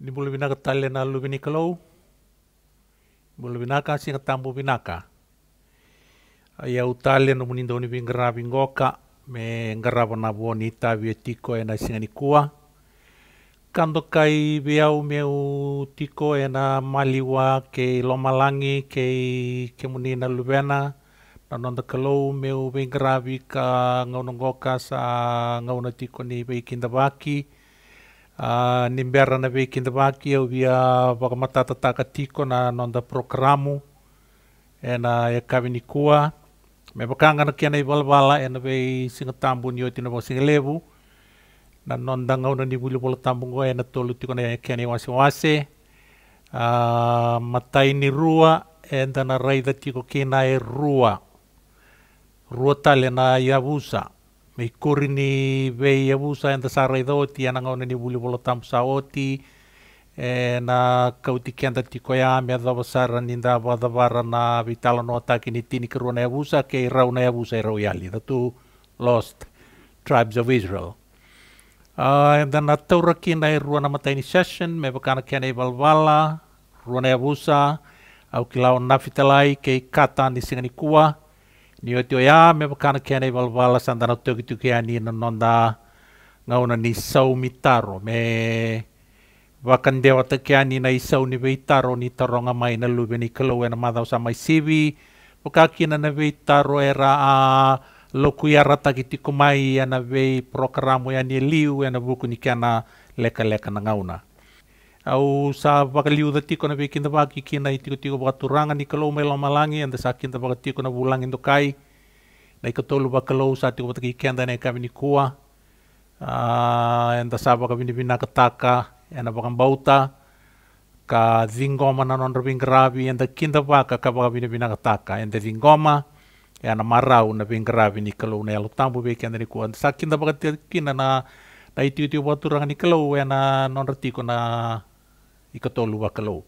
Ni bulu binaka tali na lu bini kalau. Bulu binaka sing tampu binaka. Ia utali na munindo ni bingra bingoka. Me ngara na bonita bietiko ena singa ni kua. Kando kai biau meu tiko ena maliwa ke lomalangi ke ke munina lubena. Nanonda kalau meu bingra bika ngau nongoka sa ngau na tiko ni bikin baki ni mbera na vei kinda vaki au via taka tiko na nonda programu e na e kua me pakanga na kiana i walwala e na vei singa tambu ni oti na vau levu na nonda ngau na ni wuli wala tambu ngo e na tolu tiko na e kiana i wase wase matai ni rua e na raida tiko kina e rua rua tale na iavusa meikori ni vei avusa enta sareida oti anangauna ni vulivolo tamusa oti e na kautikenta tikoya mea davasara ni davadavara na vitalano ataki ni tini kiruna avusa kei rauna avusa i rauyali the two lost tribes of Israel. Uh, and then atauraki na i ruana mataini session me vakana kena i valvala ruana avusa au kilau nafitalai kei kata ni Ni o teo ea, me wakana kia nei walwala santana tuki tuki ya ni na nonda ngauna ni sau mitaro. Me wakandewa ya ta kia ni na isau ni veitaro ni taronga mai na lube ni kalau e na madhau sa mai sivi. Wakakina na veitaro era a loku ia ya rata ki tiku mai ana vei programu ya ni liu ya na buku ni kia na leka leka na ngauna au sa pakaliu da tiko na bikin da baki kina itiko tiko tiko turanga ni kalau melo malangi anda sakin da na bulang indo kai na tolu baka lo sa tiko pataki kenda na ika bini kua anda ah, sa baka bini bina kataka anda baka bauta ka zingoma na non rabing gravi anda kinda paka ka baka bini bina kataka anda zingoma anda marau na bing rabi ni kalau na elo tambu bikin da ni kua anda sakin da kina na na itu tiko tiko orang ni kalau na non ratiko na ikatolu wakalo.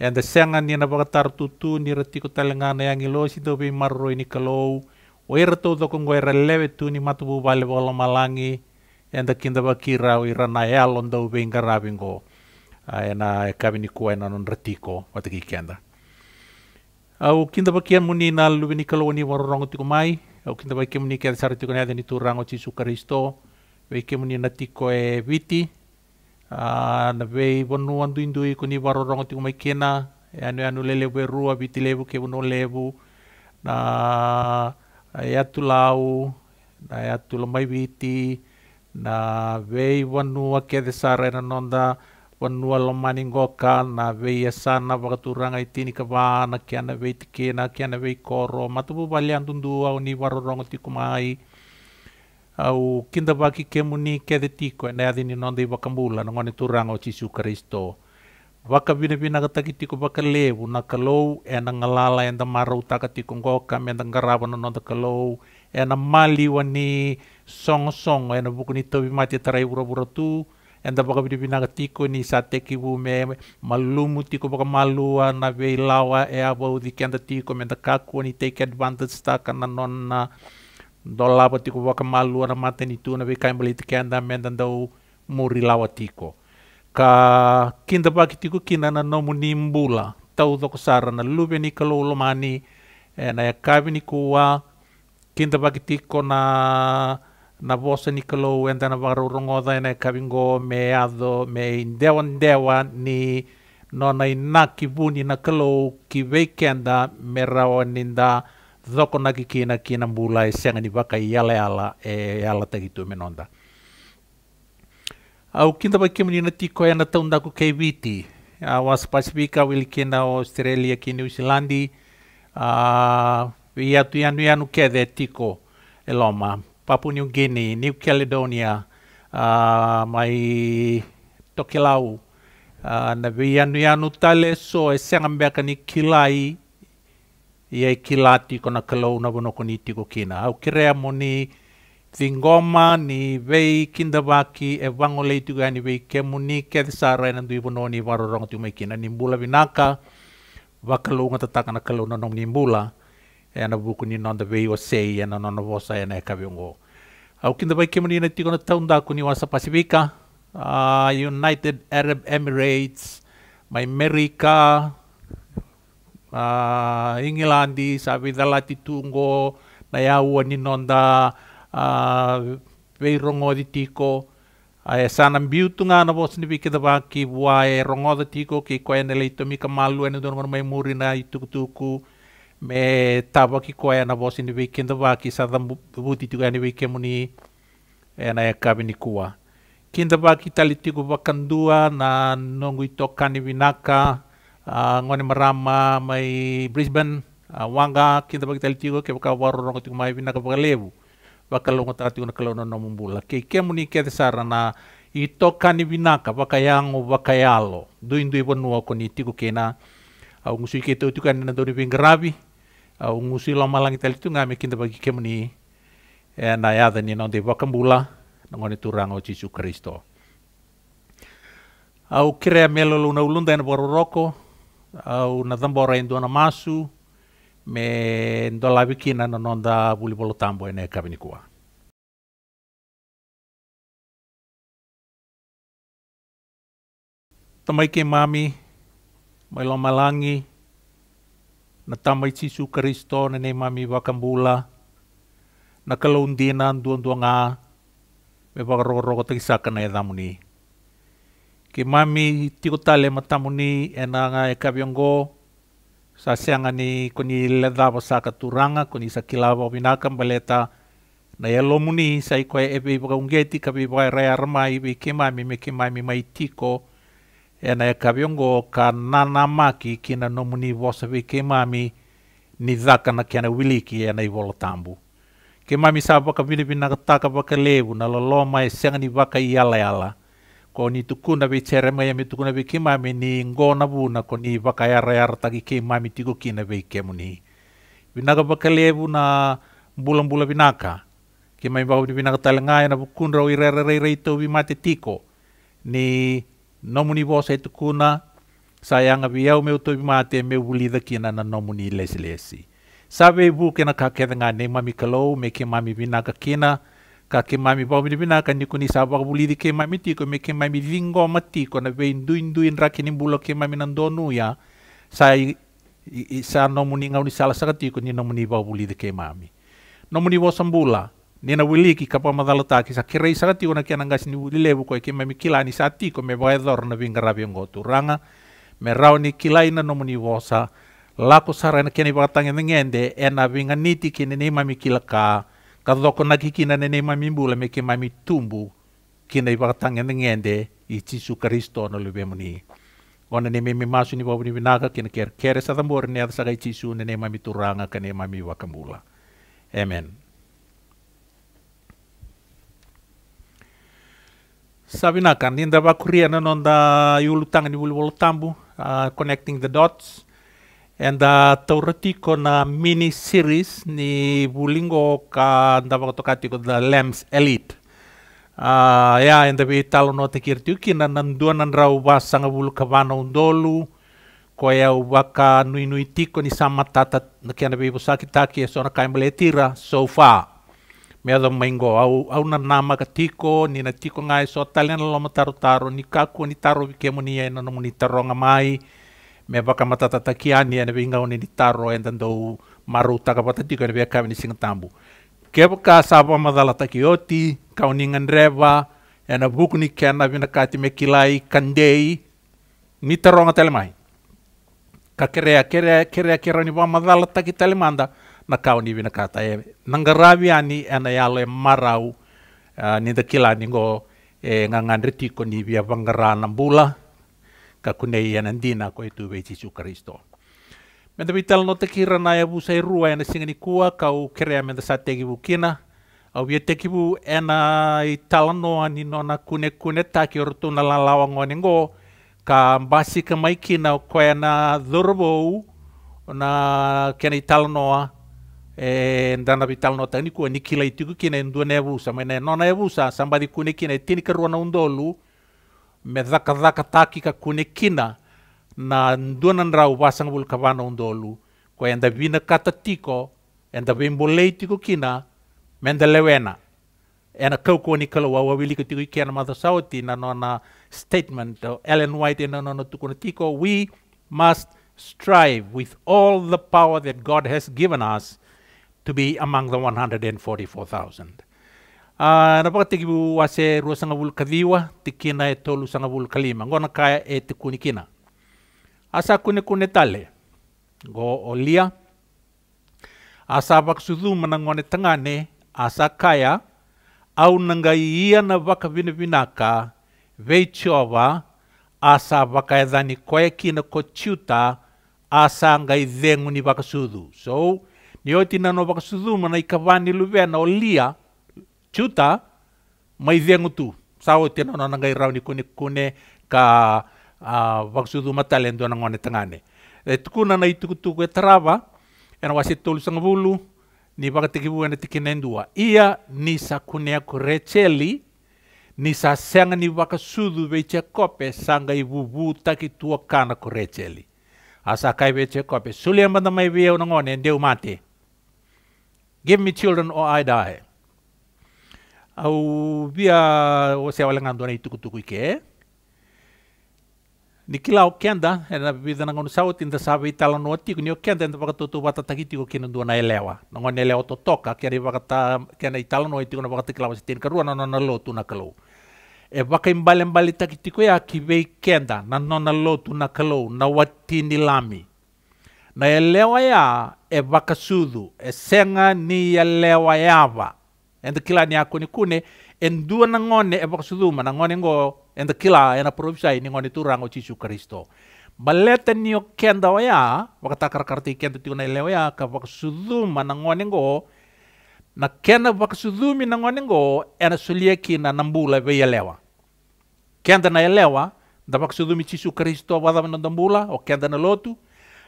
And the sangan ni nabakatar tutu ni ratiko talangana yang ilo si tobi marro ini kalau oira to dokong goira leve tu ni matubu bale bola malangi and the kinda bakira oira nayal on do be ingarabingo ena kabini kuwa ena non retiko, wataki kenda. Au kinda bakia muni na lubini kalau ni warongo tiko mai au kinda bakia muni kia sartiko ni adeni tu rango cisu karisto Wei kemuni tiko e viti, Ah, na vei vonu andu indui kuni varorongo ti kena e anu anu lelevu e rua viti levu ke vono levu na e atu lau na e atu mai viti na vei vanua kede sara e nanonda lo mani ngoka na vei e sana vakaturanga i tini vana ke ana vei tikena ke ana vei koro matuvu vale andudua uni varorongo ti kumai au kinda waki ke muni ke de tiko ene adini nonde iwa kambula na ngone turang o cisu kristo waka bina bina kata taki tiko baka lewu na kalou ena ngalala ena marau taka tiko ngoka ena ngarawa e na nonde kalou ena mali wani song song ena buku ni e tobi mati tarai wura wura tu ena baka bina bina ka tiko ni sateki wu me malumu tiko baka malua na vei lawa e abau di kenda tiko menda kaku ni take advantage taka na nonna dolawa tiko waka malu ana mata ni tuna be kai mbali muri lawa tiko ka kinda baki tiko kina na nomu nimbula tau doko sara na luve ni kalau lomani eh, na ya kabi ni kuwa tiko na na vosa ni kalau enda na wakaru rongoda na ya kabi me yaco me idewadewa ni nona inaki vuni na kalou ki me merawa ninda zoko naki kina kina bula e senga ni waka yala ala e ala e, e tagitu menonda. Au kinta bai kemuni na tiko e na ku kei viti. Awa spasifika wili kina Australia ki New Zealandi. Uh, Iatu yanu yanu kede tiko eloma. loma. Papua New Guinea, New Caledonia, uh, mai Tokelau. Uh, na yanu yanu tale so e senga mbeka ni kilai ia ikilati e kona kalauna wono koniti ko kina au kirea mo ni ni vei kindavaki e vangoleiti ko ani vei kemu ni kethisara ena dui wono ni rong tu mai kina ni mbula vinaka na tatakana na nong ni mbula ena buku ni nonda vei o sei ena nona vosa ena e, e kaviongo au kindavai kemu ni ena tikona taunda wasa pasifika uh, United Arab Emirates, my America, uh, Ingilandi savidala ti tungo na yaua ninonda uh, veirongo tiko e sana biutunga na vos ni vike da vua e rongoda tiko ki koe na leito mi ka malu ene dono mai muri na me tawa ki koe na vos ni vike da vaki sa muni ena e kabe ni kua. Kinda vaki tali tiko vakandua na nongu i tokani Ah, ngone marama mai Brisbane uh, wanga kita bagi tel tigo ke baka waro rongo tigo mai bina ka lebu baka longo tara tigo na kalo no nomu bula ke ke muni ke te sarana na ito kani binaka baka yango baka yalo duin dui bonua koni tigo kena au uh, ngusui ke tau ah, tigo na doni bingrabi au uh, ngusui lama langi tel tigo ngame kita bagi ke muni eh, na yada ni nonde baka bula ngone o Jesus Kristo au uh, kirea melo luna ulunda na roko, δεν το όνομά σου, με το λάβει νονόντα πολύ πολύ τάμπο είναι καπνικούα. Το μαϊκε μάμι, μαϊλό μαλάνι, να τάμαι τσίσου Κρίστο, να η μάμι βακαμπούλα, να καλούν δίναν, δουον δουον με βαγρόγο τρισσάκα να εδάμουνι. Ki mami tiko tale matamuni e na nga e kaviongko sa seanga ni koni ledava sa katuranga koni sa kilava o vinaka mbaleta na ia lomuni sa i koe e vei wakaungeti ka vei wakai e rai aramai vei ke mami me ke mami mai tiko e na e kaviongko ka nana maki kina nomuni vosa vei ke mami ni dhaka na kiana wiliki e na i volo tambu. Ke mami sa waka vina vina waka levu na lolo mai e senga ni waka i ala ala. koni tukuna be cherema ya tukuna be mi ni ngona buna koni bakayara yara taki kimami tiko kina be kemuni binaka bakalebu na bulan bula binaka kimami bawo di binaka bi na kun ro i re re to bi mate tiko ni nomuni bosa tukuna nga bi yau meu to bi mate me da kina na nomuni leslesi sabe bu na ka nga ne mami kalau me ka ki na ka ke mami pa mi bina ka kuni sa ba buli di ke mami tiko me ke mami vingo mati ko na be indu indu in raki ni bulo ke mami donu ya sai sa no muni ngau uni sala saka ko ni no muni ba buli di ke mami no muni wo sambula ni na wili ki pa madala ta ki sa kirei saka ko na kiana ngasi ni wili lebu ko ke mami kila ni sa ko me edor na vinga rabi tu ranga me rau ni kilaina no muni wo sa lako ni ba tangi ngende ena vinga niti kini ni mami kila kadoko nakikina nene mami bula meke mami tumbu kina iwakatanga nengende i Jisu Kristo na lebe muni. Ona neme me masu ni wabu ni binaka kina kere kere sa tambor ne ada sakai Jisu nene mami turanga kene mami wakambula. Amen. kan, ninda bakuria na nonda yulu tangan ni uh, connecting the dots enda taurotiko na mini series ni bulingo ka ndava ko da Lambs Elite. Uh, ya enda be talo no te ki na nandua nandrau sanga bulu kavana undolu ko ya ubaka nui nui tiko ni sama tata na kiana be saki taki e so na kaimbele e tira so far. adom mengo au au na nama katiko ni na tiko ngai so talena lomo taro taro ni kaku ni taro ke e ni ya na moni taronga me mata-tata kiani, ene be inga oni taro enda ndou maruta ka pata tiko ene be ni sing tambu ke vaka sapa madala takioti ka uningan reva ena buku ni kena bina kati me kilai kandei ni taronga telemai ka kerea kerea kerea kerea ni madala taki telemanda na kau e ni bina kata e nangaravi ani ena yale marau uh, ni kilani ngo e ngangan retiko ni bia vangara nambula, Kakune ne i dina ko e tuve Jesu Kristo. Menta vital no te kira na e busa i rua ena singani kua kau kerea menta sa bukina. bu kina. Au ia teki bu ena i ni nona kune kune taki ortuna la lawa ngone ngo. Ka mbasi ka maikina o koe na dhorobou na kena i talanoa. E ndana vital no ni kua ni kila i kina e ndua na busa. Mena nona e busa sambadi kune kina e tini karua undolu. me ka kune kina na duanan rau wasang bul kavana undolu ko enda vina kata tiko enda vimbolei tiko kina menda lewena ena kau ko ni kalau wawa wilika tiko ikiana mata sauti na nona statement o Ellen White ena nona tukuna tiko we must strive with all the power that God has given us to be among the 144,000. na ah, napaka wase rua sanga kaviwa tikina e tolu sanga vul kalima ngona kaya e tikuni kina asa kune kune tale go olia na gone tagane a sa kaya au na nangai ia na vakavinavinaka vei vinaka a sa vaka edani koe kina ko chiuta asa ngai dengu ni bakasudu so ni nioti nano bakasudu mana ikavani luvena o lia chuta ngutu sao te na na ngai rauni kune kune ka du vaksudu matalendo na ngone tangane e tukuna na itukutuku e etrava, ena wasi tolu bulu ni vakatikivu tikine ndua ia ni sa kunea ku recheli ni sa senga ni be che kope sanga i vuvu taki tua kana ku recheli asa kai kope kope. sulia manda mai vei ona ngone ndeu mate give me children or I die au via wase awalanga ndona ke ni kila o kenda ena vida na ngonu sauti nda sabe itala no tiku ni o kenda nda baka tutu bata takiti ko kina ndona elewa na ngone elewa to toka kari baka ta kena itala no tiku na baka tikla wase tin karua na na lotu na kalau e baka imbale mbale takiti ko ya kibei kenda na nona lotu na kalou e, na watini lami na elewa ya e baka sudu e senga ni elewa yava and kila ni akuni kune and dua na ngone e pakasuduma na ngone ngo and kila ena provisa e ni ngone turango Yesu Kristo balete o kenda waya wakatakar karti kenda ngone lewa ya ka pakasuduma na ngone ngo na kena mi na ngone ngo ena ki kina nambula be lewa kenda na lewa da pakasudumi Yesu Kristo wa da nambula o kenda na lotu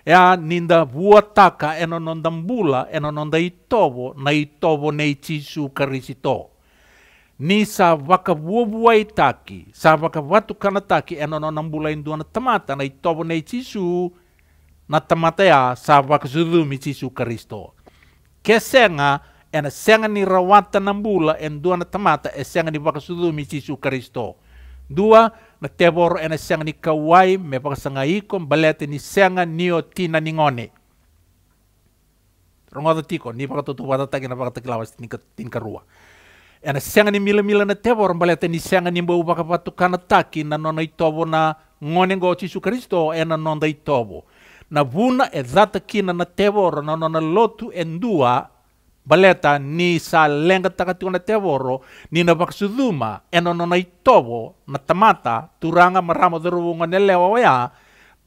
ya ninda vuataka eno nonda mbula eno nonda itovo na itovo nei tisu karisito. Ni sa waka vuavuai taki, sa waka watu kana taki e nonda mbula induana tamata na itovo nei tisu na tamata ya sa waka zulumi tisu karisto. Kesenga ena senga ni rawata na mbula enduana tamata e senga ni waka tisu karisto. Dua, na tebor ena siang ni kawai me pakasangaikom balete ni sianga nio tina ningone. Rongodo tiko, ni pakatutuwa tataki na pakatakilawas tinkarua. Ena sianga ni mila-mila na tebor balete ni sianga ni mbau pakapatukana taki na nona itobo na ngone go Jesu Kristo ena nonda itobo. Na vuna e data kina na tebor na nona lotu endua baleta ni sa lenga takatiwana tevoro ni na vaksuduma enono na itovo na tamata turanga maramo doruvunga ne lewa waya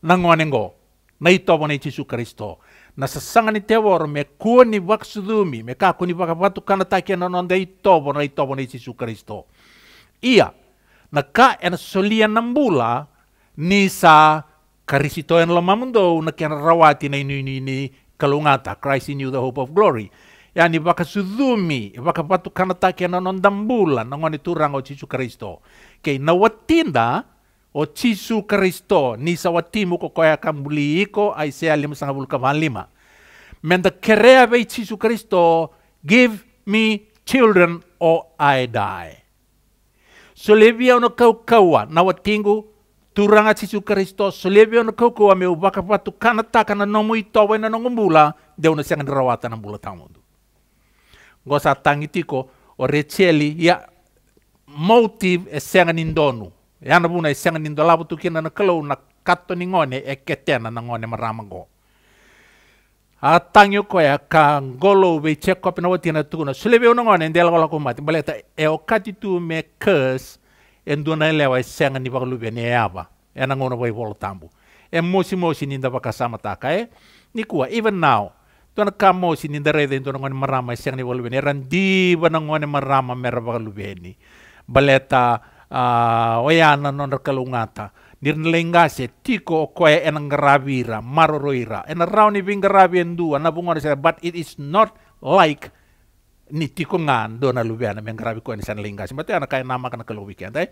na ngonengo na itovo na Jesu Kristo na sasanga ni tevoro me kuoni ni me ka kua ni vakavatukana taki enono na itovo na itovo na Jesu Kristo ia na ka ena solia nambula ni sa karisito en mamundo na kena rawati na inuini kalungata Christ in you the hope of glory yani na ngoni turang o chisu kristo ke o chisu kristo nisa watimu kambuli iko aisea limasangavulukavhalima menda kerea vei chisu kristo give me children or i die solevia ono kaukaua nawatingu turanga chisu kristo solevia ono kaukaua meu vakavatukhanataka nanomuitowa inanongubula deu nasianga siang na bula tamundu ngo tangitiko tiko o recheli ia ya motive e senga nindonu e ana buna e senga nindo labu na kalau na kato ni ngone e ketena na ngone maramango a tangi ko ka ngolo we cheko pina watina tu na sulebe ona ngone ndela wala baleta e okati tu me curse enduna lewa e senga ni bakalu bene e aba e na wai volo tambu e mosi mosi ninda bakasama taka e nikua even now tuan kamo sini itu tuan ngone marama siang ni walubeni ran di bana ngone marama mera walubeni baleta uh, oyana non kalungata nirn se tiko koe en gravira maroroira en rauni bing gravi dua na bungone se but it is not like ni tiko ngan dona lubiana men gravi koe sen lengase mate ana kai nama kana kalau weekend ai eh.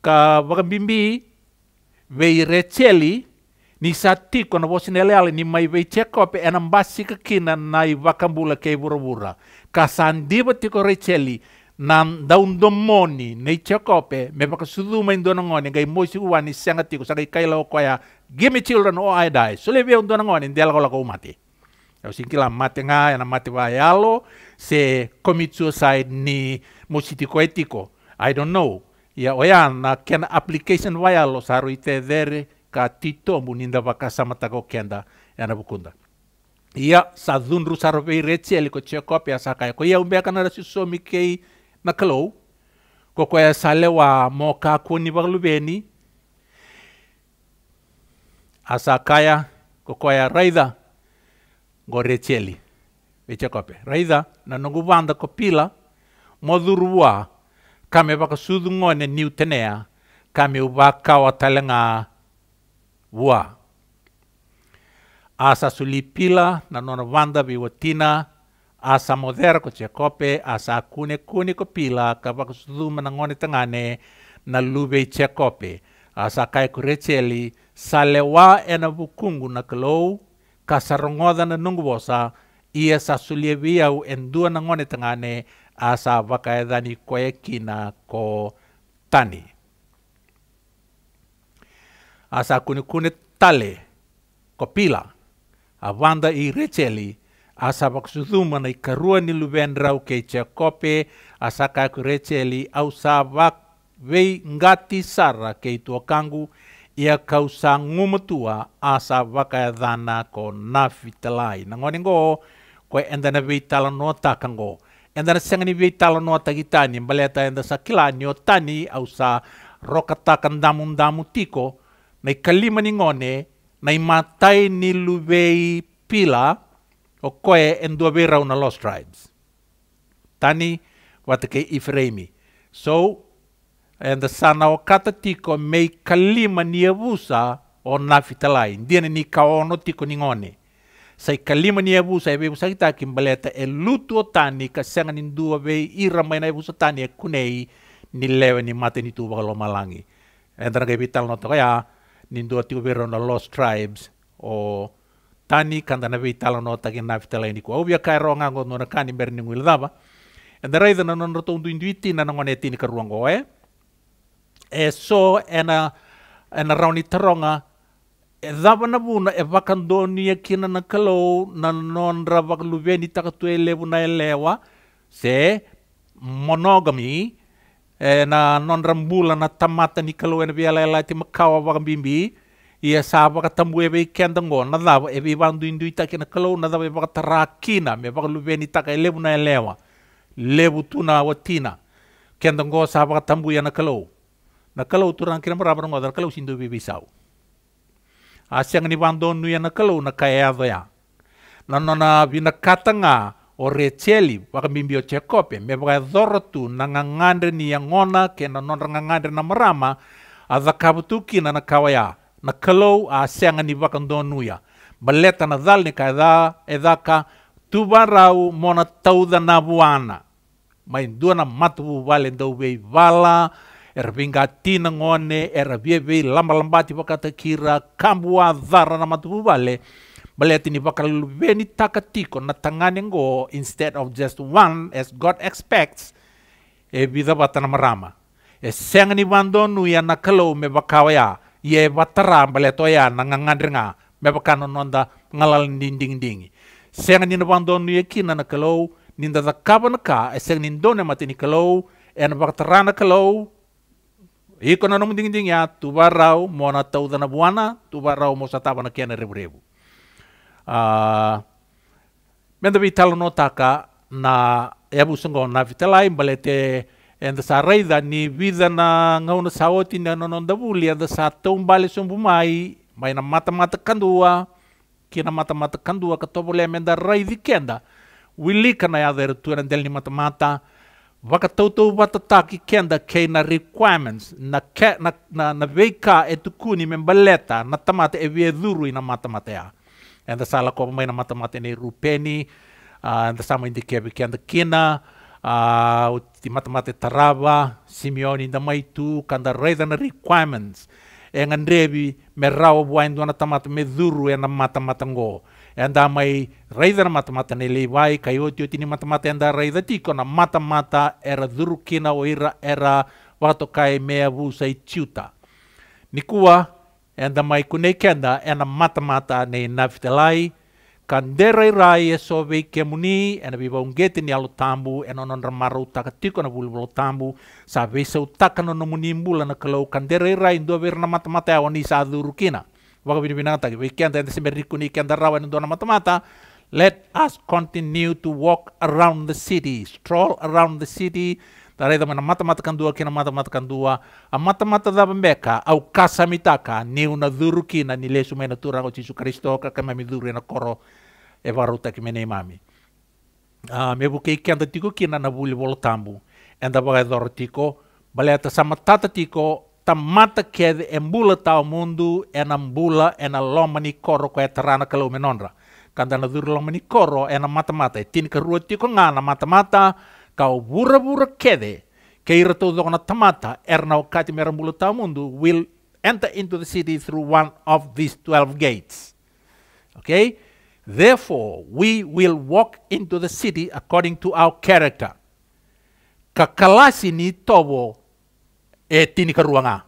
ka bagambimbi veire recheli ni sati kona wosi nele ale ni mai vei cheko pe enam basi ke kina nai wakambula kei wura kasandiba tiko recheli nan daun domoni nei cheko pe me baka sudu mai ndona ngone ngai moisi uwani senga tiko sakai kaila o koya give me children or I die sule vei ndona ngone ndela kola ko mati eu sinki mate nga yana e mate vai alo se commit suicide ni mositiko etiko I don't know ya oya na ken application vai alo saru ite dere katito muninda vakasamata kokenda yana vukunda ia sadhunru sarvei reci eliko chekop ya sakaya ko ia umbea kanara sisomi kei na kalou koko sa lewa mo moka kuni vakaluveni asakaya koko ya raitha go recieli vechekope raitha nanongu vanda kopila modhuruwa kame vakasudhungone niutenea kame uvakawa talenga sa Asa Sulipila na nona vanda viwatina asa modera ko Cekope asa kune kune ko pila ka ko suduma na ngone tangane na lube Cekope asa kai ko recheli salewa ena bukungu na sa kasarongoda na nungu bosa ia sa sulievia u e dua na ngone tangane asa wakaedani koe kina ko tani. asa kuni talle tale kopila avanda i recheli asa vaksuzuma na ikarua ni luven rau kope asa kaku recheli au sa vak vei ngati sara ke itua ia kausa ngumutua asa vakaya e ko nafi talai na ngoni ngo ko endana vei tala no takango endana sengani vei tala takitani mbaleta enda sa kilani tani au sa rokatakan damu damu tiko naikalima ningone ni niluvei pila o koe enduavei rau na lost tribes tani watakei ifraimi so and the sana o kata tiko mei kalima ni avusa o nafitalai diana ni kaono tiko ningone sa ikalima ni avusa e vevusa kita kimbaleta e lutu o tani ka senga ni dua vei ira na avusa tani e kunei ni lewe ni mate ni tuwa lo malangi and rangai vital no to kaya nindo ti governo na Lost Tribes o tani kanda na vei tala no tagi na vitala ini kua ubia kai ronga ngo no kani ber ni ngwil dava and the reason na no to na tini e e so ena ena rauni taronga e dava na buna e vakandoni e kina na kalau na non ra vakluveni takatue lewa na elewa se monogamy Eh, na non rambula na tamata ni kalo ene biala la ti makawa wa bimbi ia sa wa tambu ebe kenda ngo na da ebe bandu indu ita na kalo na da ebe tarakina me ba lu beni ta e na elewa lebu tuna watina kenda ngo sa wa tambu ya na kalo na kalu turan kira mara ngo da kalo sindu bibi e sau asyang ni bandon nu ya na kalo na kaya e ya na na nona na katanga o recheli waka bibliotekope me waka dhoro tu na ngangandre ni yangona ke na non ngangandre na marama a dhakabutuki na na kawaya na kalou a senga ni waka baleta na dhal ni ka edha edhaka tubarau mona tauda na buana mai dua na matu wale ndau vei vala era vinga tina ngone era vie vei lamba lambati waka kira kambua dhara na matu wale Baletini bakal weni takatiko na tanganin instead of just one as God expects e bida batana marama. E senga ni nu ya nakalo me bakawa ya ye batara baleto ya nangangandringa me bakano nonda ngalal dinding dingi. Senga ni ya kina nakalo ninda da kabana ka e senga ni ndone matini e en batara nakalo Iko na nung ding ding ya tubarau mo na tau dana buana tubarau mo sa taba na kiana rebu rebu. uh, menda vi no taka na yabu sungo na vitalai balete enda sa raida ni vida na ngauna saoti na nononda buli enda sa tombale sumbu mai mai na mata mata kandua na mata mata kandua katobole menda raidi kenda wilika na yadere tuera del ni mata mata wata taki kenda kei na requirements na, ke, na, na, na veika e tukuni me baleta na tamata e viedhuru ina na mata ya and the sala ko mai na mata mata nei rupeni uh, and the sama indi kebe the kina uh, ti mata mata e tarava Simeon in the mai tu kan the raise and requirements e andrevi me rawa buain duana tamata me duru e na mata mata ngo and e da mai raise na mata mata nei levai kai o ti o tini mata mata and e da raise tiko na mata mata era duru kina o ira era wato kai mea vusa i tiuta. Nikua, enda mai kunekenda ena matamata ne navitalai kan derai rai e so vei kemuni ena viva ungeti ni tambu ena non ramaru taka tiko na bulu tambu sa vei sa utaka no mbula na kalau kan rai ndo ver na matamata e oni sa durukina waka bini binata ki vei kenda enda semeri kuni kenda rawa e endo na matamata let us continue to walk around the city stroll around the city Τα ρέδα με είναι μάτα μάτα καντούα και ματα μάτα μάτα καντούα. Α μάτα μάτα δα μπέκα, αου κάσα μητάκα. Νίου να δούρου και να νιλέσου με ένα με ένα κορό ευαρούτα με ένα ημάμι. Με που και αντατικό και ένα να βούλει βολοτάμπου. Έντα βαγα δωρωτικό. τα ματά τα τικό. Τα μάτα και τα ένα kau bura-bura kede kei ratu dokona tamata ernau kati merambulu tamundu will enter into the city through one of these 12 gates. Okay? Therefore, we will walk into the city according to our character. Kakalasi ni tobo e tini karuanga.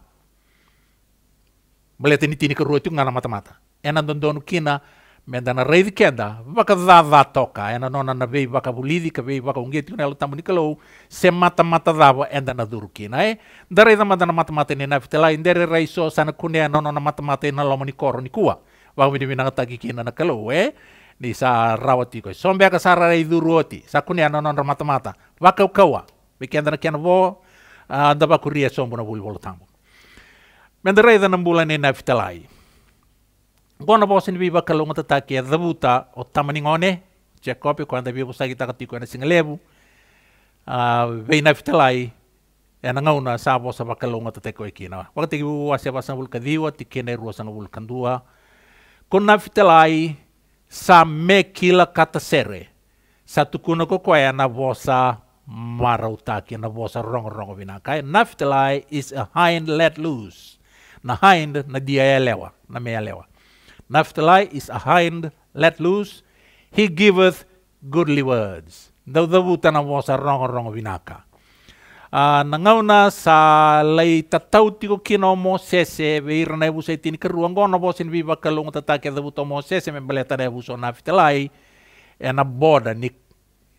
Melihat ini tini karuanga itu ngana mata-mata. Enan dondonu kina mendana reidi kenda waka dhava toka ena nona na vei waka vulidi ka vei waka ungeti tiuna lo tamu kalau se mata mata dhava enda na na e ndare ida na mata mata e ni na fitela indere e sana kunea nona na mata mata e na lomoni moni koro ni kua waka mini minanga kina na kalau e ni sa rawati koi mbe aka sara rei duruoti sa kunea nona na mata mata kawa ukawa kenda na kena vo anda bakuria sombuna vulvolo tambo Menderai dan bulan ini nafitalai. Bona bosin viva kalunga tata ya ke zabuta o tamaningone, Jacob kwanda viva sa kita katiko na singalebu. vei veina fitalai e ya na ngauna sa bosa ba kalunga tata ko ikina. Wakati ki wa se basan vulka diwa ti kene dua. Kon na fitalai sa me kila kata sere. Sa tukuna ko koya na bosa marautaki na bosa rongo-rongo vinakai. Naphtali is a hind let loose. Na hind na dia ya lewa, na mea lewa. Naphtali is a hind let loose. He giveth goodly words. Dawdawutan ang wasa rong-rong winaka. Uh, ah, nangaw na sa lay tataw ti ko kino Mosese veira na ebusa itin keruang gono bosin viva kalung tatake da buto Mosese membaleta na ebuso na fitalai e na ni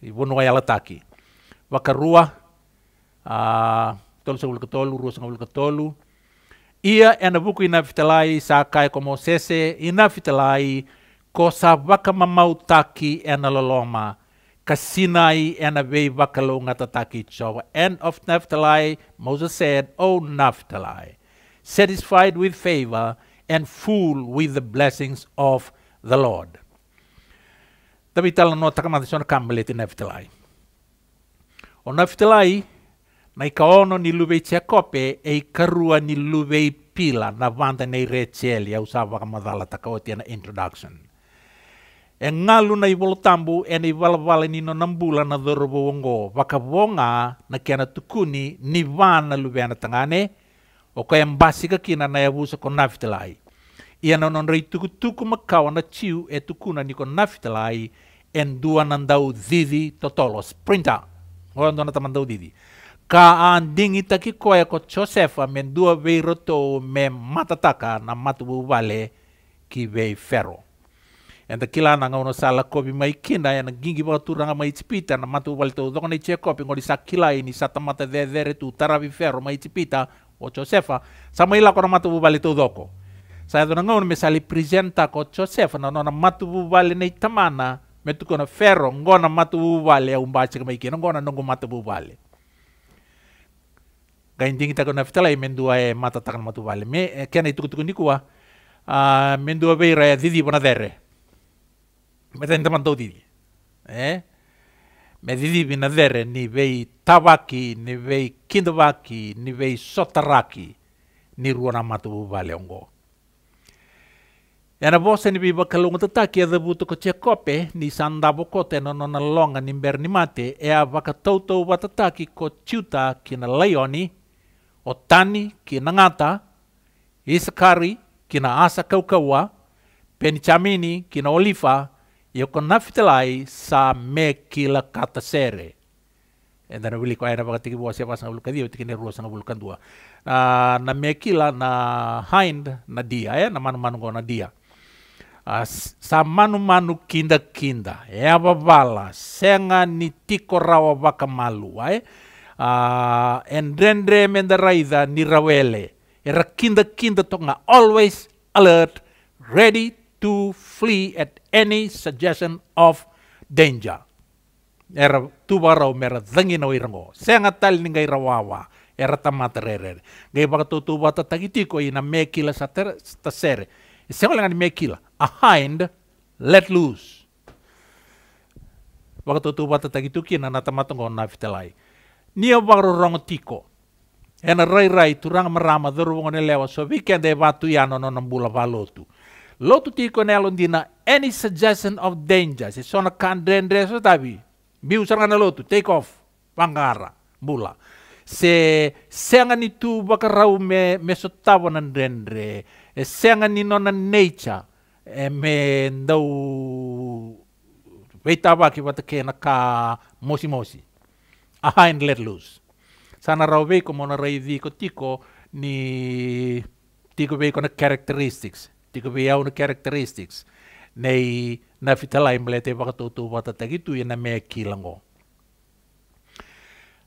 bunu yalataki. lataki. Wakarua uh, tol sa Ia ena buku ina fitalai sa kai komo sese ina fitalai ko sa waka mamau taki ena loloma. Ka sinai ena vei waka lo ngatataki chowa. End of Naphtali, Moses said, O Naphtali, satisfied with favor and full with the blessings of the Lord. Tapi tala no takamata sona kambele te Naphtali. O Naphtali, Nai kaono ni luwei Jakobe e karua ni luwei pila na vanta nei recheli au savaka madhala takaotia na introduction. E ngalu na eni e na ni no nambula na dhorobo wongo vakavonga na kiana tukuni ni vana luwena tangane o kaya e mbasika kina na yavusa ko nafitalai. Ia na nonrei tuku-tuku makawa na ciu e tukuna ni ko nafitalai en dua nandau zizi totolo sprinter. Orang tuan teman tahu didi ka anding ita ki koe ko Josefa men dua to roto me matataka na matubu wale ki wei fero. En ta kila na ngono sala kopi mai kina en gingi ba turanga mai tipita na matubu wale to dokone che kopi ngori sa kila ini e sa tamata de dere tu taravi fero mai tipita o Josefa sa mai na matubu bale to doko. Sa edo na ngono me sali presenta ko Josefa na nona matubu wale nei tamana me tu kono fero ngona matubu wale au mbache mai kina ngona nongo matubu bale. gaindigitako naftala mendua e eh, matatakan matu vale. Me eh, kena itukutuku nikua a ah, mendua beira e didi bona derre. Me tenta mantou didi. Eh? Me didi bina derre ni vei tabaki, ni vei kindovaki, ni vei sotaraki, ni ruona matu vale ongo. Ena voce ni viva che tataki e debuto ko c'è cope, ni sanda bocote no non longa ni mate e a vacatauto vatataki ko ciuta ki na laioni, otani kina ngata nangata, Isakari kina Asa kaukaua, Benchamini kina olifa yoko nafitalai sa me kila sere. Enda na wili ko aina baka tiki bua siapa sanga wulukan dia, tiki ne rua sanga wulukan dua. Na, na me kila na hind na dia, ya, na manu-manu go na dia. Uh, sa manu-manu kinda-kinda, ya babala, e senga ni tiko rawa baka malu, eh? uh, endrendre menderaiza nirawele. Era kinda kinda tonga always alert, ready to flee at any suggestion of danger. Era tubarau mera no irango. Senga tal ningai rawawa. Era tamata rere. Gai bakatutuba tatagitiko ina mekila sater tasere. Senga lengan mekila. A hind let loose. Waktu tu bata tagituki na natamatong on na fitalai nia waro rongo tiko. Ena rai rai turang marama dhuru wongone lewa so weekend e watu yano no nambula valotu. Lotu tiko alon dina any suggestion of danger. Se sona kandrendre so tabi. Biu na lotu, take off, pangara, bula. Se senga ni tu baka rau me, me so tawa nan rendre. E senga ni nona nature. E me ndau... Veitava ki wata kena ka mosi mosi aha and let Sana rawe ko mona raizi ko tiko ni tiko be na characteristics, tiko be au na characteristics. Nei na fitala imlete waka tōtō wata takitu i e na mea kilango.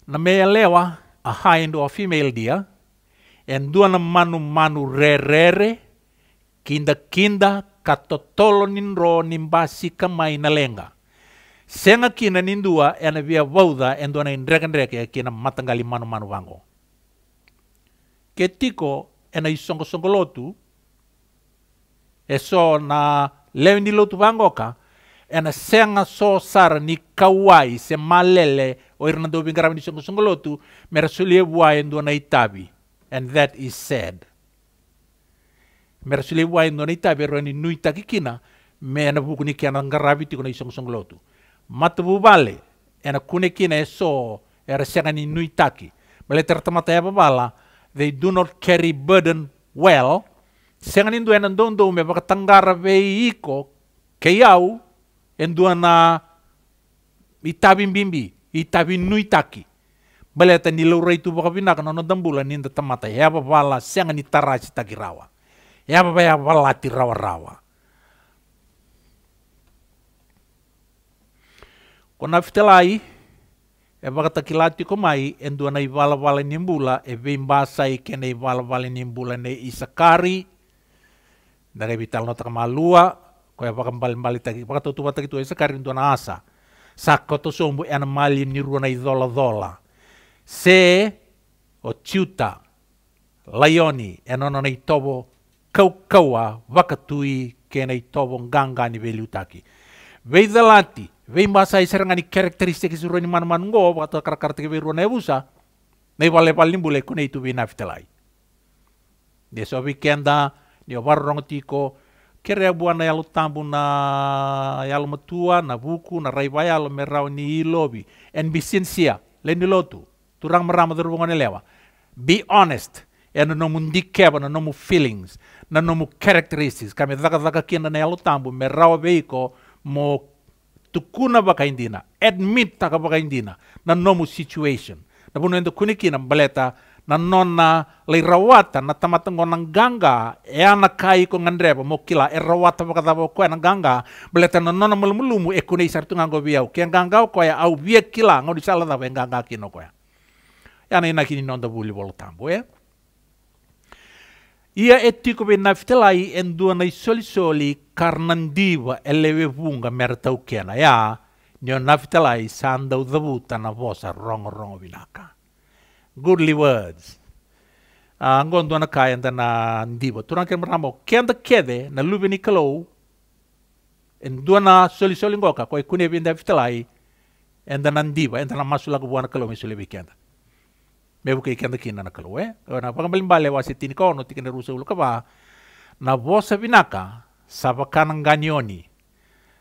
Na mea lewa, a hind or female En dua duana manu manu re re re, kinda kinda katotolo ro nimbasi kamai na lenga. senga kina nindua ena via vauda en dona indreka ndreka e kina matanggali manu manu wango. Ke ena isongo songo lotu e na lewe ni lotu wangoka ena senga so sara ni kawai se malele o Irlanda ubingara ni songo songo lotu mera sulie buai en dona itabi and that is said. Mera sulie buai en dona itabi e ro ni nuita kikina me ena buku ni kiana ngarabi tiko na isongo songo lotu. bale ena kune kunekina eso era nui taki Bale tertamata ya e babala, they do not carry burden well. Sengan indu ena ndondo me baka tanggara vei iko en endua na itabin bimbi, nui taki Bale ta rei itu baka binaka nono dambula ninda tamata ya babala sengan itarasi takirawa. Ya bala ti rawa. rawa. Kona naftelai, e wakatakilati ko mai, e dua nei wala wala nimbula, e vimbasa i ke nei wala wala nimbula nei isakari, na revi talo taka malua, ko e wakambali mbali taki, wakatotua taki tu isakari dua um na asa. Sako to sombu e ana mali ni rua nei dola dola. Se o tiuta, laioni, e nono nei tobo kaukaua wakatui ke nei tobo nganga ni veliutaki. Veidalati, Vem basa iserangani karakteristik isuro ni man man ngo wato karakteristik veru busa nai Nei vale ni bule kune itu vina so Deso kenda ni rong tiko kere na yalu tambu na yalu matua na buku na vai yalu merau ni ilobi and be sincere ni lotu turang merama terbungan lewa. Be honest en no keba ya na no mu feelings na no mu characteristics kami zaka-zaka kienda na yalu tambu merau veiko mo tukuna baka indina admit taka baka indina na nomu situation na bunu endo kuniki na baleta na nonna lei rawata na tamatango ng ganga e ana kai ko ngandreba mo kila e rawata baka tabo ko na ganga baleta na nona mulumulumu e kunei sartu ngango biau ke ganga ko ya au bia kila ngodi sala tabo e ganga kino ko ya yana ina kini nonda buli bolo tambo ya eh? Ia eti tiko na naftalai en dua nei soli soli karnandiva elewe lewe vunga mera tau kena. Ia, nio naftalai sandau dhavuta na vosa rongo rongo vinaka. Goodly words. Uh, ngon duana kaya nda na ndiva. Turan kena maramo, kenda kede na lubi ni kalau en duana soli soli ngoka kwa ikune be naftalai enda na ndiva, enda na masulaku buwana kalau misuli bikenda. mebu ke kenda kina na kalu eh na pakambali mbale wa sitini kono tikende ruse ulu kaba na vosa vinaka kana kananganioni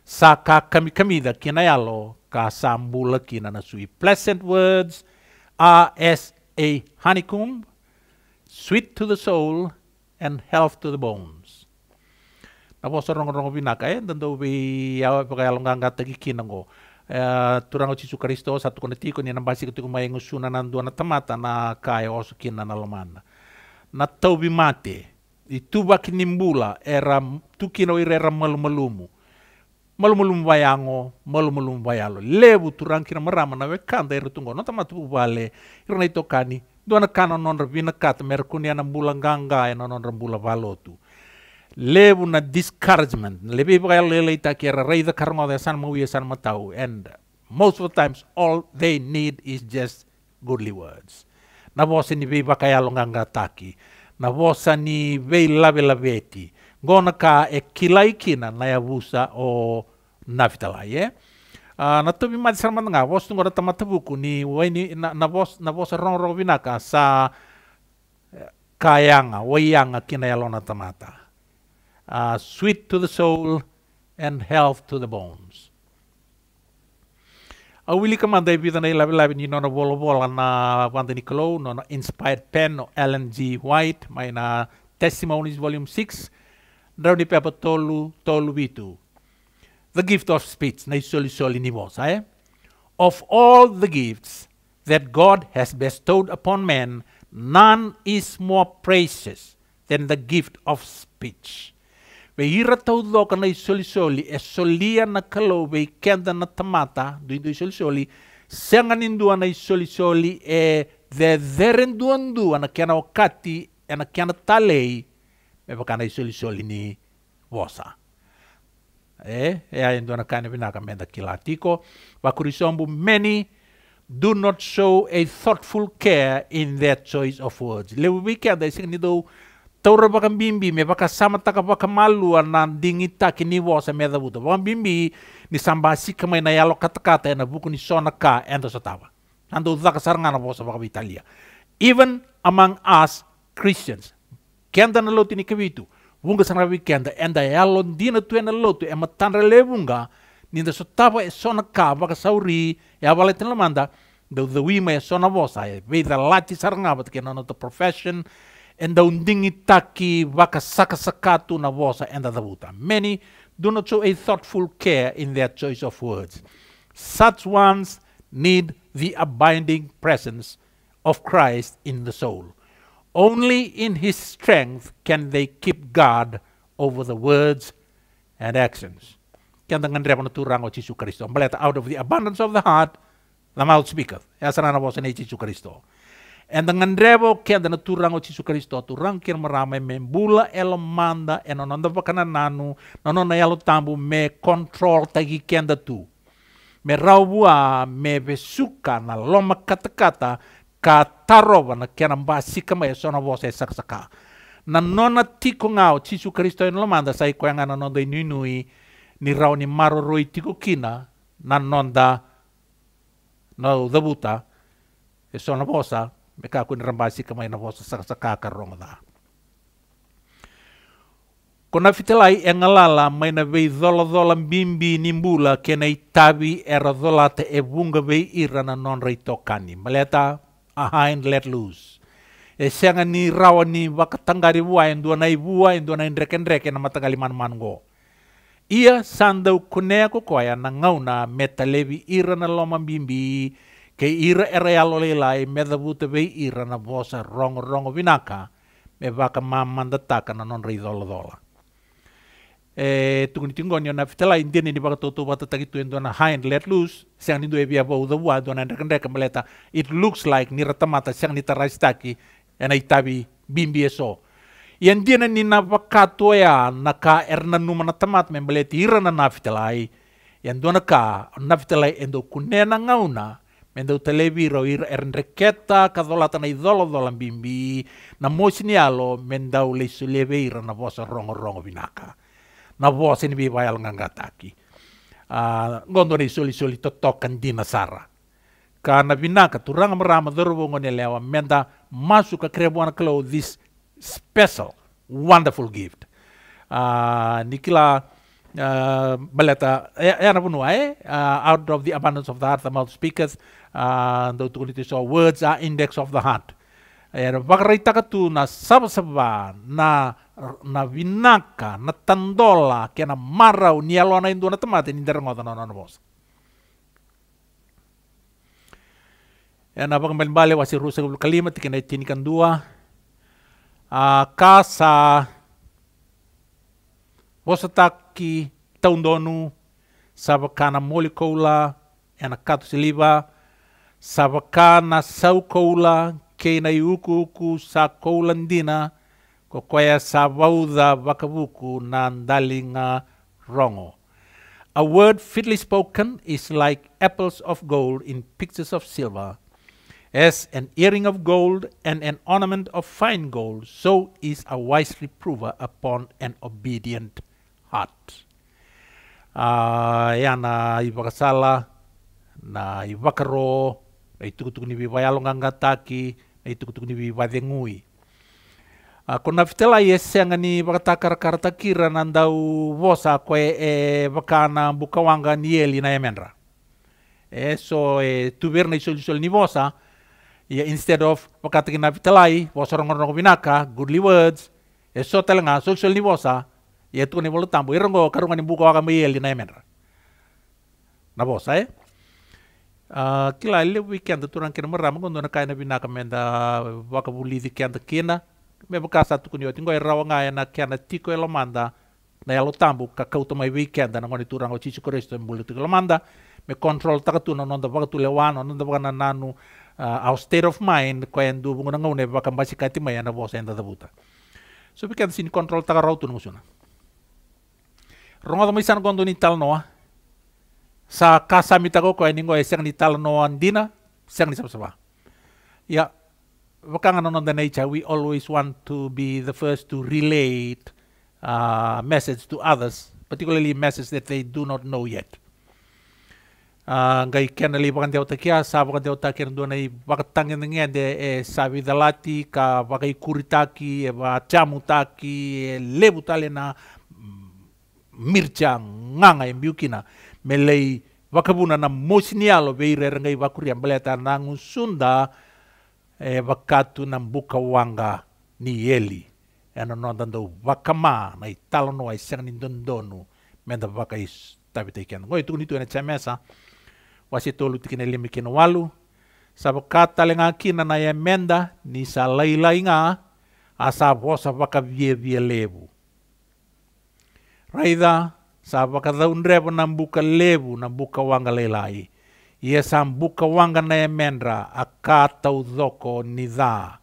sa ka kami kamida kina yalo ka sambula kina na sui pleasant words a S a honeycomb sweet to the soul and health to the bones na vosa rongo rongo vinaka eh dando vi yawa yalo longa ngata kikina ngo Eh, turang turango Cisu Kristo satu konetiko ni basi ketika mai ngusuna nandu na tamata na kai osu kina na lomana. Na tau bi mate, itu baki nimbula era tukino ira era malumalumu. Malumalumu bayango, malumalumu bayalo. Lebu turang kina merama na wekanda ira tunggo, nota matu bale, ira na itokani, na kano non rabina kata merkuni bulang gangga enon non rabula balotu lebu na discouragement Lebih bagal lele ta kera rei da karngo san san matau and most of the times all they need is just goodly words na vosa ni bei bakayalo nganga taki na vosa ni bei lave laveti gona ka e kilai kina na yavusa o navitalai eh? Uh, na tobi madi sarman nga vos tungora tamatabuku ni waini na, na vos na vos ronro vinaka sa eh, kayanga e wayanga kina yalona e tamata uh, sweet to the soul and health to the bones. a Awili ka manday bita na ilabi labi ni nona bolo bola na wanda Nicolo, no. Inspired Pen o Ellen G. White, my na Testimonies Volume 6, daw ni Pepa Tolu, Tolu Bitu. The gift of speech, na isoli soli ni Mosa, eh? Of all the gifts that God has bestowed upon man, none is more precious than the gift of speech. Με ήρα τα ουδόκα ε να ισολισόλι, εσολία να καλό, τα κέντα να ταμάτα, δουν το ισολισόλι, σέγαν ειντούα να ισολισόλι, ε, δε δέρεν του αντού, ανα και ο κάτι, ανα και τα λέει, με πακά να ισολισόλι νί βόσα. Ε, ε, ειντού να κάνει βινάκα με τα κυλατικό. τίκο, βακουρισόν που do not show a thoughtful care in their choice of words. Λέβου, βήκε, αντά, εσύ Taura baka bimbi me baka sama taka baka malu na dingi taki ni wosa me da buta. Baka bimbi ni samba sika mai na yalo kata kata ena buku ni sona ka enda satawa. Ando udaka na wosa baka Italia. Even among us Christians. Kenda na loti ni kabitu. Wunga sana bi kenda enda yalo dina tu ena lotu ema tanra lewunga sa tawa e sona ka baka sauri e ya avaletin lamanda. Da wima e sona wosa e veida lati sarangaba kena na to Profession. And the endaundingitaki wakasakasakatu na wasa endadavuta. Many do not show a thoughtful care in their choice of words. Such ones need the abiding presence of Christ in the soul. Only in his strength can they keep guard over the words and actions. Kanda ngandre pano turang o Jesu Kristo. out of the abundance of the heart, the mouth speaketh. Yasana na wasan e Jesu Kristo. And dengan rebo ke dana turang o Cisu Kristo turang kir marame me bula elo manda e non andava kana nanu non na elo tambu me control tagi kenda tu. Me raubua me besuka na loma kata-kata ka tarova na kena mba sika mai sona vosa e saksaka. Na nona tiko ngao Cisu Kristo eno manda sai koenga na nondo inui ni rau ni maro roi tiko kina na nonda na dabuta e sona vosa meka kun rambasi kama ina vosa sakasaka karongda kona fitelai e ngalala maina vei zola bimbi nimbula kena itabi era te e vunga vei ira na non rei tokani maleta ahain let loose e senga ni rawa ni wakatangari vua e ndua na ivua e ndua e na indreke na man go ia sandau kunea kokoya na ngauna metalevi irana na loma bimbi ke ira e rea lo le lai me da bute vei ira na vosa rongo rongo vinaka me vaka mamanda taka na non rei dola dola. E tungni tingonio na fitala indieni ni baka toto vata taki tuen endona hain let loose siang ni e via bau da wa dona ndek ndek meleta it looks like ni ratamata siang ni tarais taki ena itabi bimbi eso. Yang dia ni na vaka ya na ka erna numa na tamat me meleti ira na na i, yang e dona ka na ai endo kunena ngauna Mende utele biro ir erenreketa kadolata na idolo dolan bimbi na mosi ni alo mende leisu sule na vosa rongo rongo vinaka, Na vosa ni biba yal ngangataki. Gondo ni suli suli totokan dina sara. Kana vinaka turanga marama dorobo ngone lewa mende masuka krebuana klo this special wonderful gift. Nikila Uh, beleta, eh ya, e eh, uh, out of the abundance of the heart, the mouth speakers. Ah, the tukuliti so words are index of the heart era ya, bakarita katu na sabasaba na na vinaka na tandola ke na marau ni alona indu na tamate ni derngota na na bos ya na bakambal bale wasi rusa kalimat ke na tinikan dua a ah, kasa bosataki taundonu sabakana molikola ena ya, katu siliba savakana saukoula kenei uku uku sa koulandina ko koea sa vauda vakavuku na dalinga rongo. A word fitly spoken is like apples of gold in pictures of silver. As an earring of gold and an ornament of fine gold, so is a wise reprover upon an obedient heart. Uh, ah, yana ibakasala na ibakaro na itukutuku ni viwayalonga taki na itukutuku ni dengui. Uh, ah, kona fitela yesenga ni vakatakara takira na ndau vosa kwe e, vakana bukawanga ni eli na E so e, tuverna iso ni vosa ya instead of vakataki na vitelai vosa rongorongo vinaka goodly words So, telenga iso ni vosa ya tu ni tambo irongo karunga ni buka waka mi eli na yemendra na vosa eh Uh, kila le weekend turan kena meram ko ndona kaina bina kamenda ah, waka bulizi kenda kina me buka sa tu kunyo tingo na kena tiko elo manda na elo tambu ka kauto mai weekend na ngoni turan o chichi koresto mbulu tiko manda me control takatu na nonda baka tu lewano nonda na nanu uh, our state of mind ko endu bunguna ngone baka mbasi kati mai na bosa enda dabuta so weekend sin control takarau tu ngusuna rongo do mai san gondo ni tal noa sa kasa mitako ko ningo ay siang ni talanoan dina siyang ni sabsaba ya wakangan no the nature we always want to be the first to relate uh, message to others particularly message that they do not know yet uh, ngai kena li wakan deo takia sa wakan deo takia ndo nei wakatangi ngi de e sabi dalati ka wakai kuritaki e wa chamutaki e lebu talena mm, mircha nganga e mbiukina melei wakabuna na mosinialo veire rangai wakuri ambaleta e na ngusunda e wakatu na mbuka wanga ni eli ena no dando wakama na italo no ai sang nindondonu menda waka is tabita ikan ngoi tu ni tu chamesa wasi tolu tikine limi kino walu sabakata lenga kina na emenda ni sa lailainga asa vosa waka vie vie lebu Raida, Sapa kata na buka lebu buka wanga lelai. Ia sambuka wanga na emendra akata udhoko niza.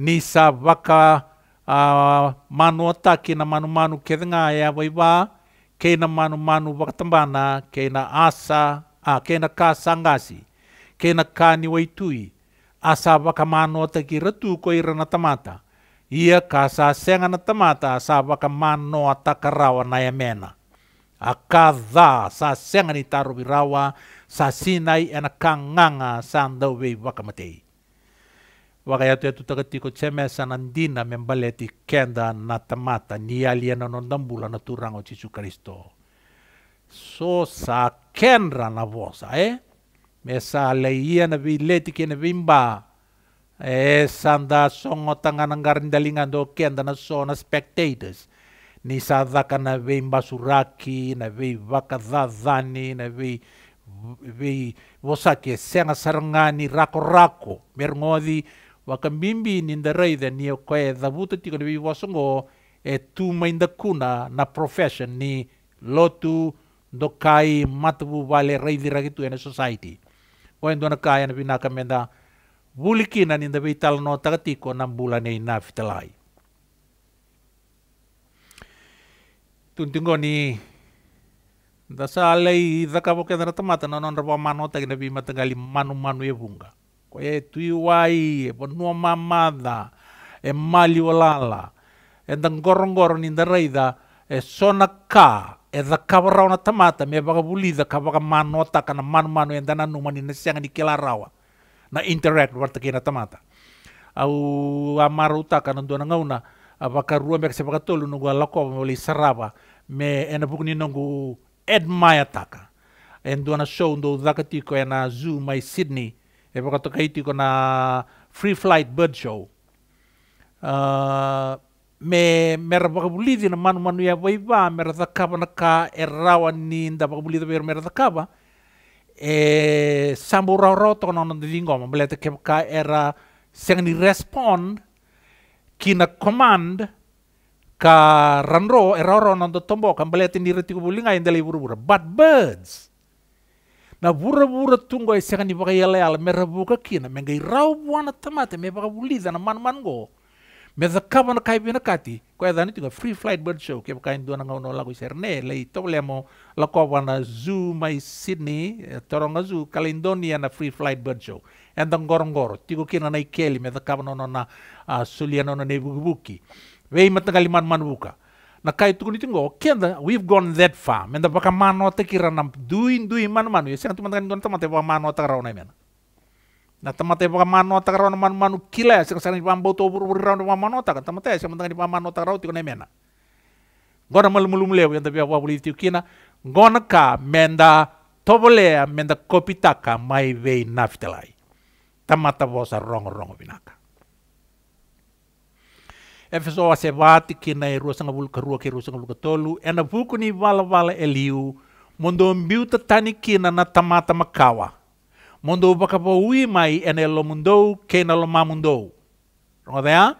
Ni sabaka uh, manu otaki na manu manu kedengaya ya waiwa. Kena manu manu e wakatambana kena asa ah, kena kasangasi. Kena kani waitui. Asa waka manu otaki ratu ko irana tamata. Ia kasa senga na tamata asa waka manu atakarawa na emena akada sa senga ni taro birawa sa sinay ana kanganga sanda we wakamatei. Wakaya tu tu takatiko tseme sanandina membaleti kenda natamata ni aliena nondambula na turango Jesu Kristo. So sa kenra na vosa eh. Me sa leia na vileti kene vimba. Eh sanda songo tanganang garindalingan do kenda na sona spectators. ni sadaka na vei masuraki na vei vakadadhani na vei vei vosake senga sarangani rako rako merngodi ni nindareitha ni koe dhavuta tiko ni vei vosongo e kuna na profession ni lotu dokai matavu vale raithirakitu ena society koe duana ka ena menda vulikina ninda vei talanotakatiko na bula nei na fitalai tuntingoni dasa alai daka boke dara tamata na non rapa mano ta gina bima tagali manu manu e bunga ko e tui wai e ponua mamada e mali olala e gorong ni da e sona ka e daka warau na tamata me baka buli daka baka mano ta kana manu manu e dana numa ni nasianga ni kela rawa na interact wartaki tamata au amaruta kana duana ngauna apakah ruang yang sepakat tolu nunggu alako melalui seraba με ένα που νινόγκου admire τάκα. Εν του ένα show το δάκατικο ένα zoo my Sydney έπακα το καίτικο ένα free flight bird show. Με μέρα παγαπουλίδι να μάνου μάνου για βοηβά, μέρα δακάβα να κα εράουα νίντα παγαπουλίδι πέρα μέρα δακάβα. Σαμπουρά ρότο να νοντιδίνγκο μου, μπλέτε και κα era σέγνη respond, κίνα command, ka ranro e roro to tombo kan balete ndire tiku bulinga indele buru buru but birds na buru-buru tungo e di baka yale ala merabuka kina mengai rau buana tamate me baka buliza na man man go me the kaba na bina kati ko e ya dani tiga free flight bird show ke baka indua na ngau lagu serne lei toblemo la koba na zoo mai Sydney eh, toronga zoo kalindonia na free flight bird show endang gorong goro tigo kina na ikeli me the kaba na na sulia na na buki vei man manuka na kai tukuni tingo kenda we've gone that far menda baka te kira nam duin duin man manu yesen tu mantan gonta paka baka manota rau na imena na tamate baka manota rau na man manu kila yesen sana ni pambau to buru buru rau na manota kan tamate yesen mantan ni baka ta rau tiko na mena gona mal mulum lew yang biya apa boleh tiu kina gona ka menda tobolea menda kopitaka mai vei nafitelai tamata bosa rongo rongo binaka Efeso a se vati ki nei ruasanga wulu karua ki ruasanga wulu katolu. E na vuku ni wala wala e liu. Mondo mbiu ta tani kina na tamata makawa. Mondo wakapa ui mai e lo mundou ke na lo ma mundou. Rongo dea?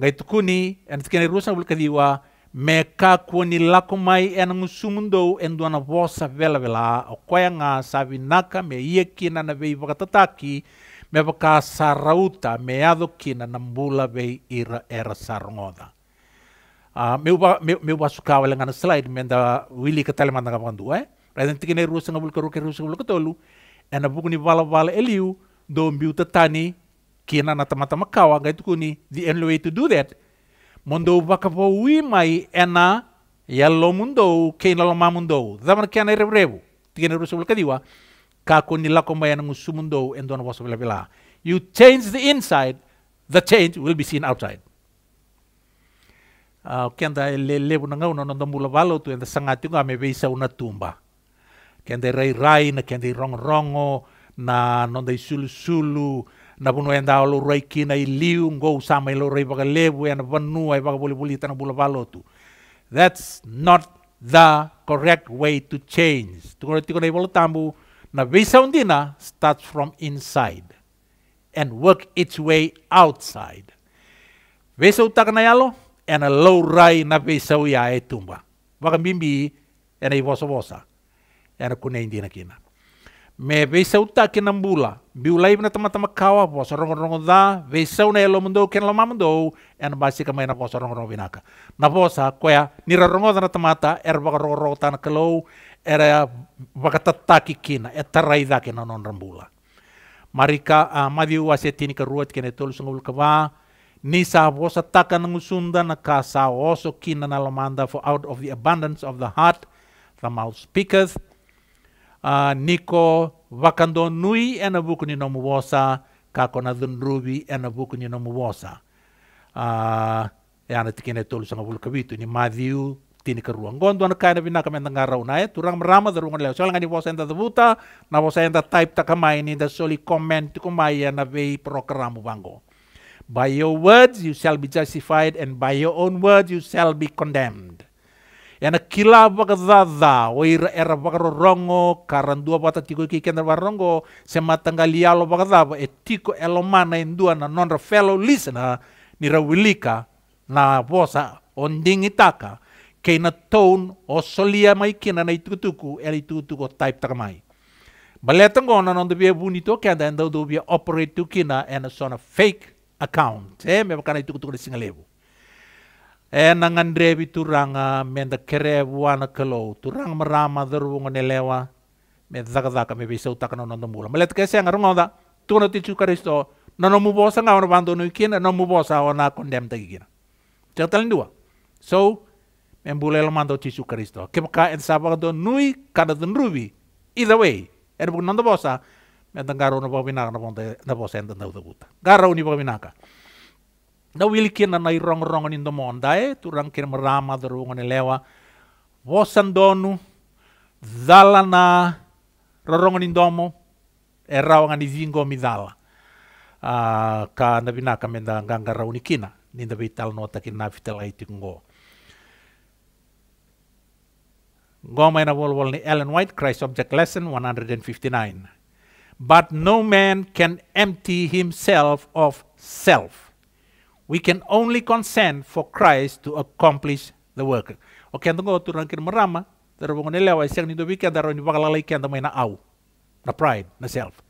Ngai tukuni e na tikene ruasanga wulu kadiwa me ka ni lako mai e na ngusu mundo e nduana vosa vela vela. O koya nga naka me ia kina na vei wakatataki. Ngai mepaka sarauta meado kina nambula bei ira era sarngoda. Uh, meu ba meu, meu basu kawal ngana slide da wili ka tele manda kapandu eh. Raden tikine rusa ngabul ka ruke rusa ngabul katolu. Ena buku bala bala eliu do mbiu tatani kina na tamata makawa gaitu kuni the only way to do that. Mondo baka po wi mai ena yalo mundo keina lo mamundo. Zaman kana rebrebu. Tikine rusa ngabul kadiwa. diwa. kakuni lakombayana ngusumundow and e don waso pila You change the inside, the change will be seen outside. Uh, kenda e le lebu nangau no nondo mula valo tu enda sangati nga me beisa una tumba. Kenda e rai rai na kenda rong rongo na nonda isulu sulu na bunu enda alo rai kina i liu ngou sama ilo rai baga lebu ena vanua i baga boli boli tana bula valo tu. That's not the correct way to change. Tukona tikona i bolo tambu Na visão undina starts from inside and work its way outside. Visão utak na yalo and a low rai na visão uya e tumba. Waka mimbi and a vosa vosa. And a kune indina kina. Me visão tak kina mbula. Biulai na tama-tama kawa vosa rongo-rongo da. Visão na mundo ken lama mundo. And basika may na vosa rongo-rongo vinaka. Na vosa koya nira rongo na tamata. Er baka rongo-rongo tana kalau. era vakatata kikina e taraida ke rambula. Marika a madiu ase tini ka ruat ke tolu sungul ka va ni sa vosa taka nang sunda na ka sa oso kina na lamanda for out of the abundance of the heart the mouth speaketh. Uh, niko vakando nui ena buku ni nomu vosa ka kona dhunrubi ena buku ni nomu vosa. Uh, e ana tikene tolu sungul ka vitu ni madiu tini ke ruang gon tuan kaina bina kamen tengara nae turang merama the rungon leo soal ngani posen enda tebuta na posen enda type ta kamai ni da soli comment tu kumai ya na vei programu bango by your words you shall be justified and by your own words you shall be condemned ya na kila baka dada oira era baka rongo dua bata tiko ki kenda barongo sematanga lialo baka zaba, e tiko elomana indua na non fellow listener ni rawilika na bosa onding itaka keina toun o solia mai kina na itukutuku el itukutuku o type taka mai. Baleta ngona non dubia bunito ke anda enda dubia operate tu kina ena sona fake account. Eh, me bakana itukutuku le singalebu. E na ngandrebi turanga menda kerebu ana kalau turanga marama daru lewa, me zaka zaka me bisa utaka non non mula. Baleta ke senga rongoda tuna tichu karisto nono mubosa ngawon bando nui kina nono mubosa wana condemn tagi kina. Jangan dua. So, membulelamando Jesus Kristo. Kemka en sabado nui kada den rubi. Either way, er bukan nanda bosa, metang garo nopo nabo nopo ponte nopo sen enten tau buta. Garo nopo pabinaka. Na wili kina na irong nindo indo monda e, turang kina marama darungon bosan donu, dala na rorongon indomo, mo rawangan izingo mi dala. Ah, ka nabinaka menda gangaraw ni kina, ninda vital nota kina vital aitingo. Go minor Wolny, Ellen White, Christ Object Lesson 159. But no man can empty himself of self. We can only consent for Christ to accomplish the work. O kenda go tu the merama, tero bongo nelewa isang nindo wika daro ni bakalala ikenda may na au, na pride, na self.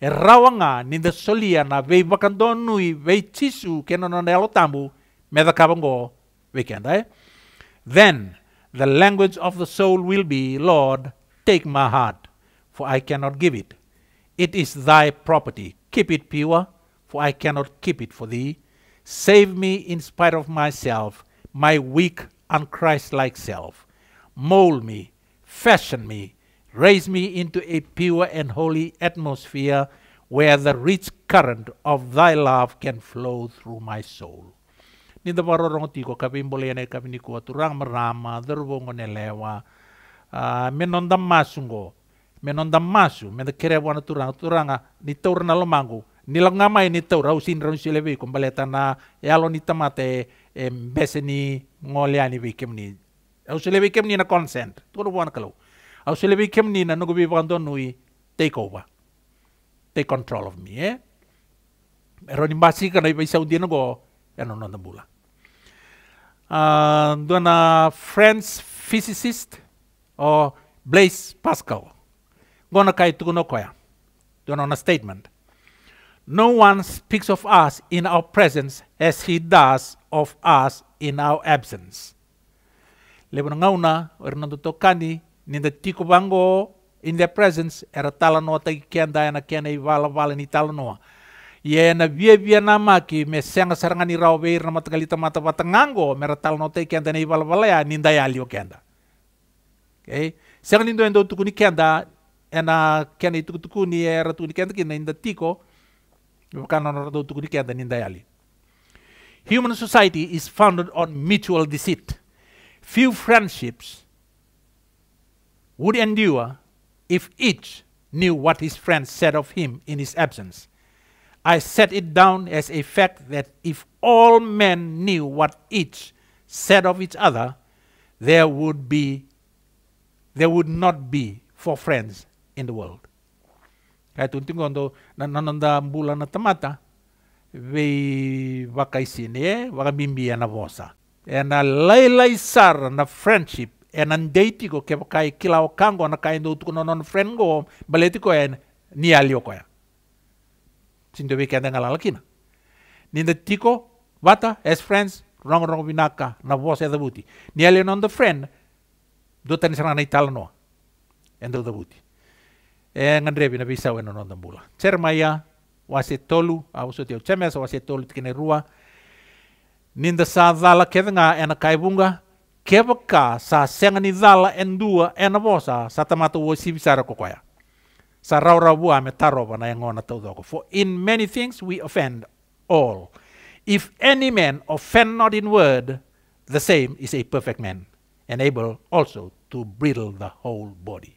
E rawanga nga ninda solia na vei bakandonui, vei chisu, kena na nelo tambu, medakabang go weekend eh. Then, the language of the soul will be, Lord, take my heart, for I cannot give it. It is thy property. Keep it pure, for I cannot keep it for thee. Save me in spite of myself, my weak, unchristlike self. Mold me, fashion me, raise me into a pure and holy atmosphere where the rich current of thy love can flow through my soul. ni da rongo tiko kapi yane kapi ni kuwa turang merama dorwongo ne lewa uh, ah, menon da masungo menon da masu men da kere wana turang turanga ni taur na lomangu ni ngamai ni taur au sin raun silebe ko tana na alo ni tamate e mbese ni ngoliani bi ni au silebe ni na consent turu wana kalau au silebe ni na nugo bi donui take over take control of me eh Ronimba sih karena bisa udin go yang e nonton bulan. uh, than a French physicist or Blaise Pascal. Gonna kai tukunokoya. Done on a statement. No one speaks of us in our presence as he does of us in our absence. Lebon ngauna ornando tokani ninda tiko bango in their presence era talanoa tagi kenda na kena i vala vala ni talanoa yena biabia nama ki me senga sarangan irau beir na matagalita mata patangango meratal te kenda na ibal balaya ninda yalio kenda okay senga nindo endo tukuni kenda ena kenda itu tukuni era tukuni kenda ki inda tiko bukan ono do tukuni kenda ninda yali human society is founded on mutual deceit few friendships would endure if each knew what his friend said of him in his absence I set it down as a fact that if all men knew what each said of each other, there would be there would not be four friends in the world. Kahit unting kondo nananda bulan na tamata, we wakai sini, wakabimbiya na vosa. And a lailai sar na friendship and ang date ko kaya kilao kango na kain do tukuno non friend ko baleti ko yan nialyo ko yan. 진도 베 캔다 ngalala kina ninda tiko wata as friends rong rong binaka na vos eda buti ni ale non the friend do sana na itala no endo da buti e eh, ngandre bina bisa weno non bula cermaya wase tolu au so teu wase tolu tikene rua ninda sa dala nga ena bunga, kebeka sa sengani zala endua ena vosa sa tamatu wosi bisara kokoya sa raw me na yang ngona tau For in many things we offend all. If any man offend not in word, the same is a perfect man, and able also to bridle the whole body.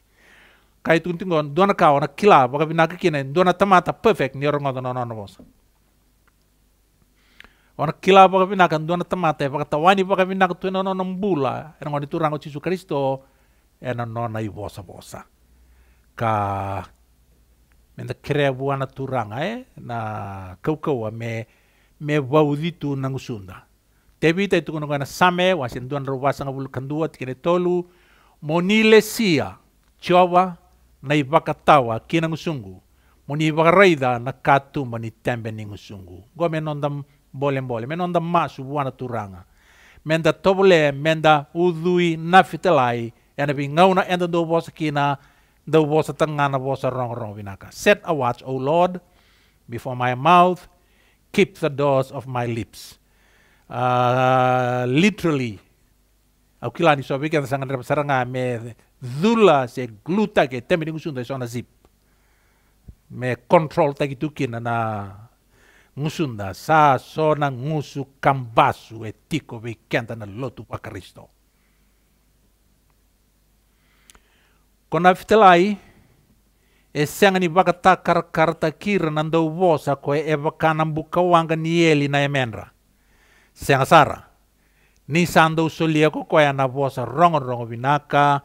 Kai tun tingon dona kawa na kila baka binaki kina dona tamata perfect ni orang ngono nono bos. Ona kila baka binakan dona tamata baka tawani baka binak tu nono bula, orang ngodon itu rango Yesus Kristo, enon na ibosa bosa. bosa ka mena krea wana turanga e na kaukaua me me wauditu nangusunda tevi tai tukono kana same wasen duan rovasanga bulu kandua tikene tolu monile sia chiowa na ibakatawa kina ngusungu moni bakaraida na katu mani tembe ni ngusungu go menondam masu wana turanga menda tobole menda udui nafitelai ena bi ngauna enda do bosa kina thou wasa a tangana wasa rong Set a watch, O Lord, before my mouth, keep the doors of my lips. Uh, literally, au kila ni sobi kita sangat saranga me zula se gluta ke temi ni ngusunda sona zip. Me control tagi tukina na ngusunda sa sona ngusu kambasu etiko tiko kenta na lotu pa Kristo. Kona fitalai, e senga ni baka takar karta kira nan dau vosa ko e bakana buka wanga ni eli na emenra. Senga sara, ni sandau solia ko ko na vosa rongo rongo binaka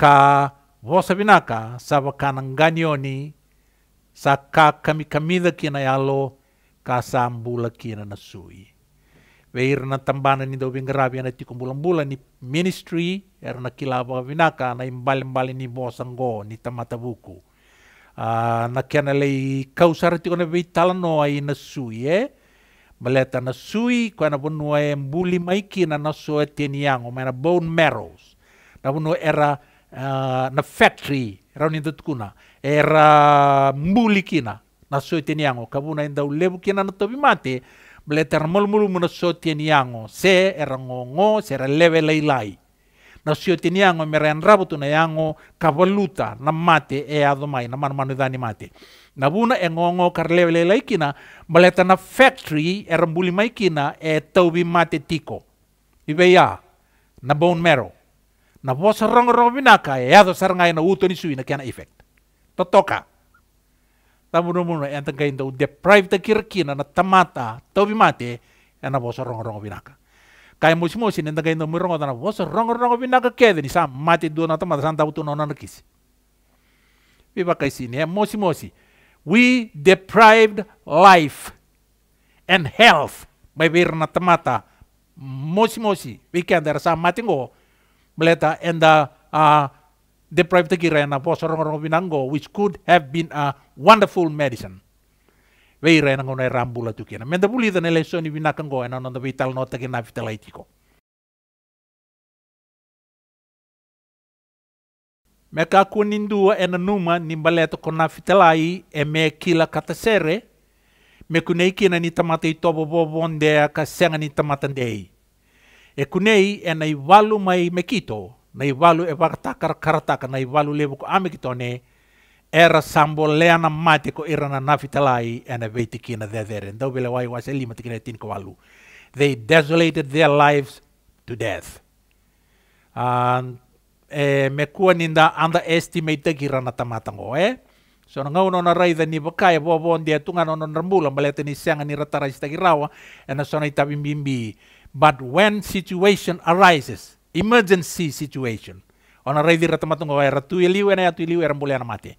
ka vosa binaka sa bakana nganioni sa ka kami kamida kina yalo ka sambula kina na sui. veirna tambana ni do bingrabi na tikumbulan-bulan ni ministry er na kilaba vinaka na imbal-imbal ni bosanggo ni tamata buku uh, ah, na kiana lei kausar ti na veitala no ai na sui e eh? maleta na sui kona bunu e mbuli maiki na naso e teniango mena bone marrows na bunu era uh, na factory rauni tukuna era mbuli kina naso e teniango kabuna inda e ulebu kina na tobi mate bletermolmulu muna sotieniango se erangongo sera leve lailai na sotieniango meren rabutu na yango kavaluta na mate e adomai na manmanu dani mate na buna e ngongo kar leve lailai kina maleta na factory erambuli mai kina e taubi mate tiko ibeya na bone marrow na vosa rongo rongo binaka e ado na uto sui na kena effect totoka Tamu no yang tengah itu deprived ta kirkina na temata, tobi mate yang na boso rong binaka kaya musim musim yang tengka itu murongo anak boso rong rong binaka kede ini sam mati dua na tamata santau tu nona nakis biba kai sini ya musi we deprived life and health by bir na tamata musi musi we can der sam mati ngo Meleta enda uh, deprived kirena po sorong-sorong binango, which could have been a wonderful medicine. We Vei rena ngone rambula tukena. Menda bulida nele soni binakango ena nonda vital nota ke na itiko Me ka kunindua ena numa nimbaleto kona fitalai e me kila katasere me kunei kina ni tamata i tobo bobondea ka senga ni tamata E kunei ena i mai me kito na e karataka na ko era sambo lea na mate ko ira na nafitalai na Ndau bile wai wase lima ko walu. They desolated their lives to death. And e me kua ninda underestimate kira na tamatango e. Eh? So na ngau na raida ni bakai bo bo ndia tunga no na rambula ni senga ni and na sona But when situation arises, emergency situation ona raivira tamatongo ratu ra tu eliu ena tu eliu era ya mbule mate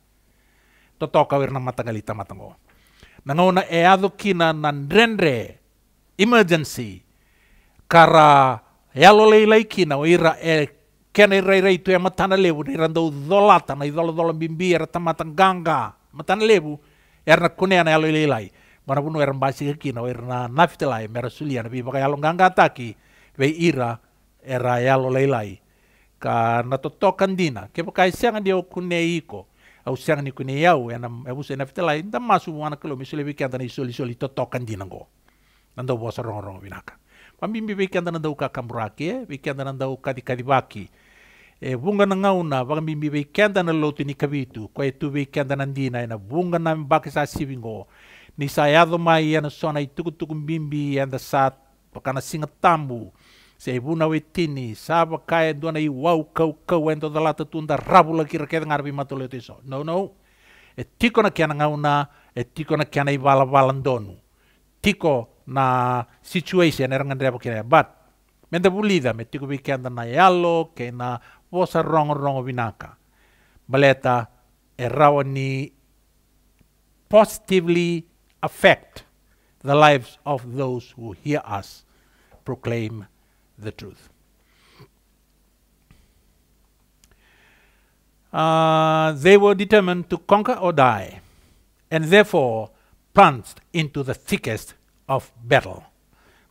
ka wer na matagali tamatongo e adu kina na ndrendre emergency kara yalo leilai kina o ira e kena ira rei rei tu e matana lebu ni randau dolata na i dolo dola bimbi era tamata ganga matana lebu era na kunea na yalo leilai mana bunu era mbasi kina o ira na nafitelai mera sulia na baka yalo ganga ataki vei ira e raia lo lailai. Ka na totokan dina, ke pakai siang au kune iko, au siang ni kune yau, e na e busa e na fitelai. lai, nda masu wana kilo misule bi kianta na isoli soli toto kandina go. Nanda bosa rong rong binaka. Pambimbi bi kianta dauka kambrake, bi kianta dauka di kadibaki. E bunga e, na ngauna, pambimbi bi kianta kavitu, lotu ni kabitu, kwa e tu bi kianta dina, e na bunga na mbaki sa sibingo. Ni sayado mai e na sona i tukutukumbimbi e na sat, pakana singa tambu, Se buna wetini, saba kai dona i wau kau kau endo da lata tunda rabula ki rake dengar bi matole tiso. No, no. E tiko na kiana ngauna, e tiko na kiana i wala walandonu. Tiko na situation erang andreba kina. But, menda bulida, me tiko bi kiana na yalo, kena wosa rongo rongo binaka. Baleta, e rawa ni positively affect the lives of those who hear us proclaim the truth. Uh, they were determined to conquer or die, and therefore plunged into the thickest of battle.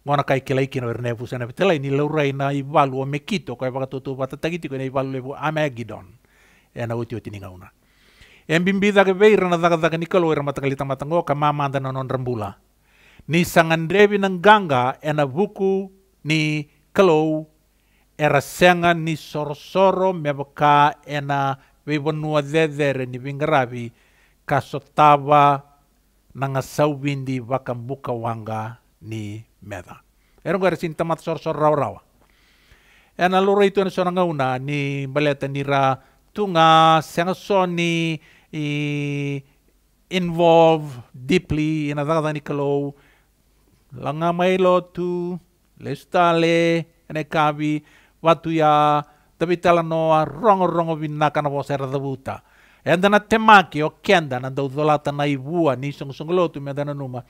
Ngona kaikilla ikinä eri neuvusena, että ei niille ureina ei valua me kito, kai vaikka tuntuu, että täkiti, kun ei valua levu amegidon. Ja na uitioti ni ngauna. En bimbi dhake veirana dhaka dhaka ni kalu irma takali tamata ngoka mamanda na non rambula. Ni sangandrevi revi ng ganga, ena buku ni kalau era senga ni sorosoro mebaka ena wewanua dedere ni vingaravi kasotava nanga sauwindi wakambuka wanga ni meda. E Erong gara sintamat sorosoro rawa-rawa. Ena loro itu ena sonanga una ni baleta nira tunga senga soni i involve deeply ina dagada ni kalau langa mailo tu Lestale, ene kavi, watuya, tapi noa, rongo rongo vinaka na vosera da vuta. Enda na temaki o kenda na daudolata na ivua ni lotu me dana numa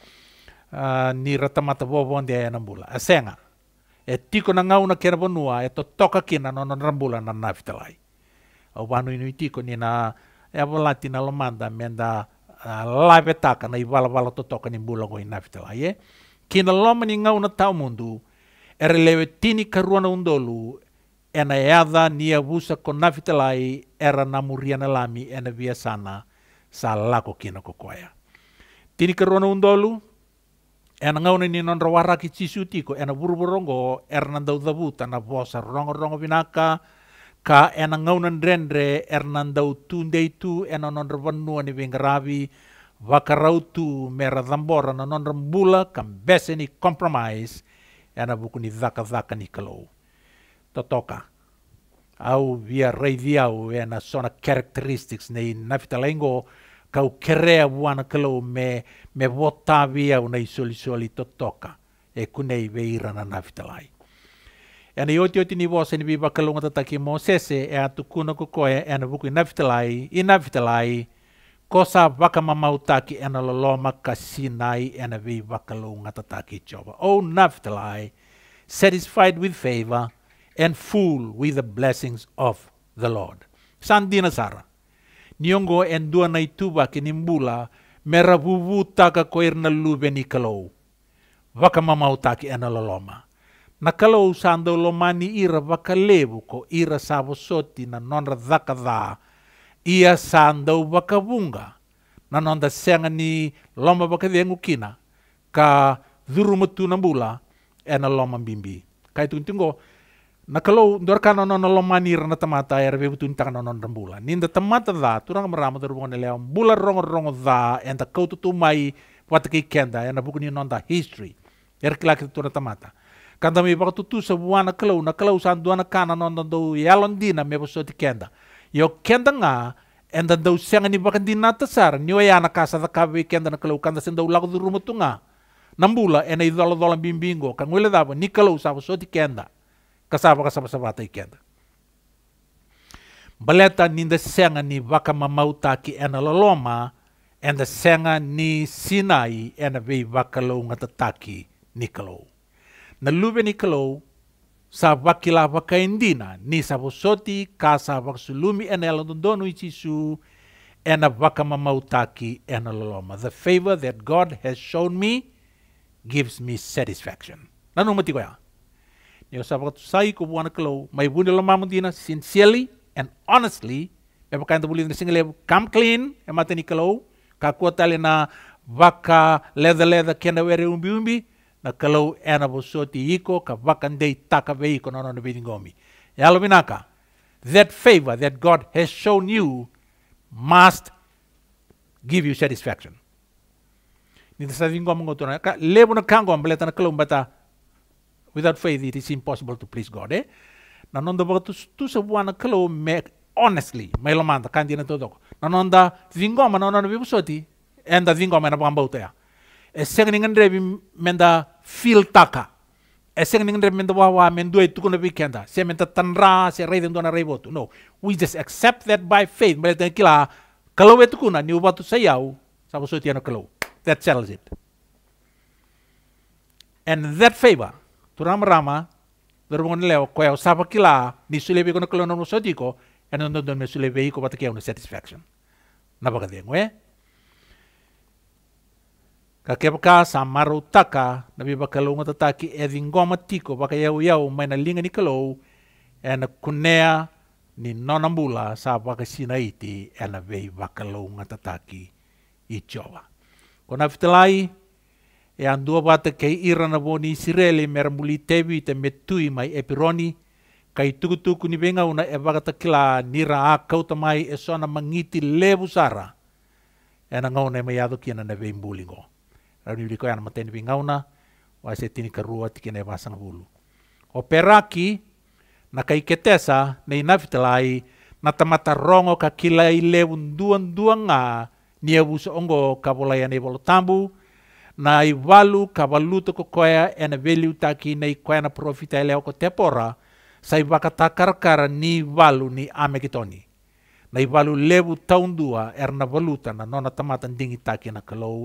uh, ni ratamata vovonde aia na bula. Asenga, e tiko na ngau e na kena bonua e to toka kina no na rambula na fitalai O vanu inu tiko ni na e volati na lomanda menda uh, laive taka na ivala vala toka ni bula go fitalai e Kina lomani ngau na tau mundu erelewe tini karuana undolu ena eadha nia vusa konafitelai era na muriana lami ena via sana sa lako kina kokoya tini karuana undolu ena ngauna ni non rawara ki cisu ena burburongo era nandau na vosa rongo rongo vinaka ka ena ngauna ndrendre era nandau tundeitu ena non ravanua ni vingravi vakarautu mera dambora na non rambula kambese ni compromise era buku ni vaka vaka ni kalau. Totoka. Au via rei e na sona characteristics nei nafitalengo kau kerea wana kalau me me vota viau nei soli soli totoka. E kunei veira na nafitalai. E na ioti oti ni vosa ni viva kalunga tataki mo sese e atu kuna kukoe e na buku i nafitalai, i nafitalai, ko sa wakamamautaki ana loloma ka sinai ana vi wakalunga tataki jova. O Naphtali, satisfied with favor and full with the blessings of the Lord. Sandina Sara, niongo endua na ituba kinimbula meravuvu taka koir na lube ni kalou. Wakamamautaki ana loloma. Na kalou sando lomani ira wakalevu ko ira savosoti na nonra dhaka dhaa ia sandau na nanonda senga ni loma dengu kina ka zuru mutu na bula ena loma bimbi kai tun tungo na kalo dor kana non na loma ni rana tamata e rebe butun non na bula ninda tamata da turang marama dor bonga leo bula rongo rongo da e kautu tu mai ki kenda ena buku ni nonda history er rekla tuna tamata kanda mi bakatutu sa buana kalau na kalau sanduana kana non na do me kenda yo kenda nga enda dau sianga ni bakan dina sar ni waya na kasa da kabe kenda na kalau kanda senda ulag du nambula ena i dalo bimbingo kan wele dava ni kalau sava soti kenda kasava kasava savata i kenda baleta ninda senga ni baka mamauta ki ena laloma enda senga ni sinai ena vei baka lau tataki ni kalau na lube ni kalau sabak kilava kaindina ni sa soti ka sa sulumi ena elondonu isisu ena waka mamautaki ena loloma. The favor that God has shown me gives me satisfaction. Nanu mati koya. sa sabak sai ko buwana kelo mai bunda loma mundina sincerely and honestly e baka ndu single come clean emateni tani kelo ka tali na waka leather leather kena were umbi umbi na kalau ena voso iko ka wakandei taka ve iko nono na bidingomi. E aluminaka, that favor that God has shown you must give you satisfaction. Ni sa dingomi ngotona, ka lebo na kango ambaleta na kalau mbata, without faith it is impossible to please God, eh? nanonda baka tu sebuana kalau me honestly me lomanda kandi na todo nanonda vingoma nanonda bibusoti enda vingoma na bambauta ya eseng ni ngendre bi menda fil taka eseng ni ngendre menda wawa men doi tu kono bi kenda se menda tanra se rei den dona rei no we just accept that by faith mele ten kila kalau itu kuna ni ubatu sayau sabu so tiano kalau that settles it and that favor turam rama dormon leo koyo sabu kila ni sulebe kono kono no sotiko and no no me sulebe ko batake una satisfaction napaka dengue kakepka samaru taka na biba kalunga tataki edingoma tiko baka yau yau mai na linga ni kalou e na kunea ni nonambula sa baka sina iti e na vei baka lunga tataki i jova. Kona fitalai e andua bata kei ira na boni sirele merambuli te metui mai epironi kai tukutuku ni benga una e baka takila nira akau tamai e sona mangiti lebu sara e na ngau na mai adu kina na vei mbulingo. Biblico ana maten bingauna se tini kerua tikine basan hulu. peraki, na kai ketesa nei nafitalai na tamata rongo ka kilai lewun duan duanga nia wusa ongo kabolaya nei volo tambu na i walu ka waluto ko a ena veliu taki nei koya na profita ele ko tepora sai wakata karkara ni valu ni ame kitoni na ivalu levu taundua er na valuta na nona tamatan dingi taki na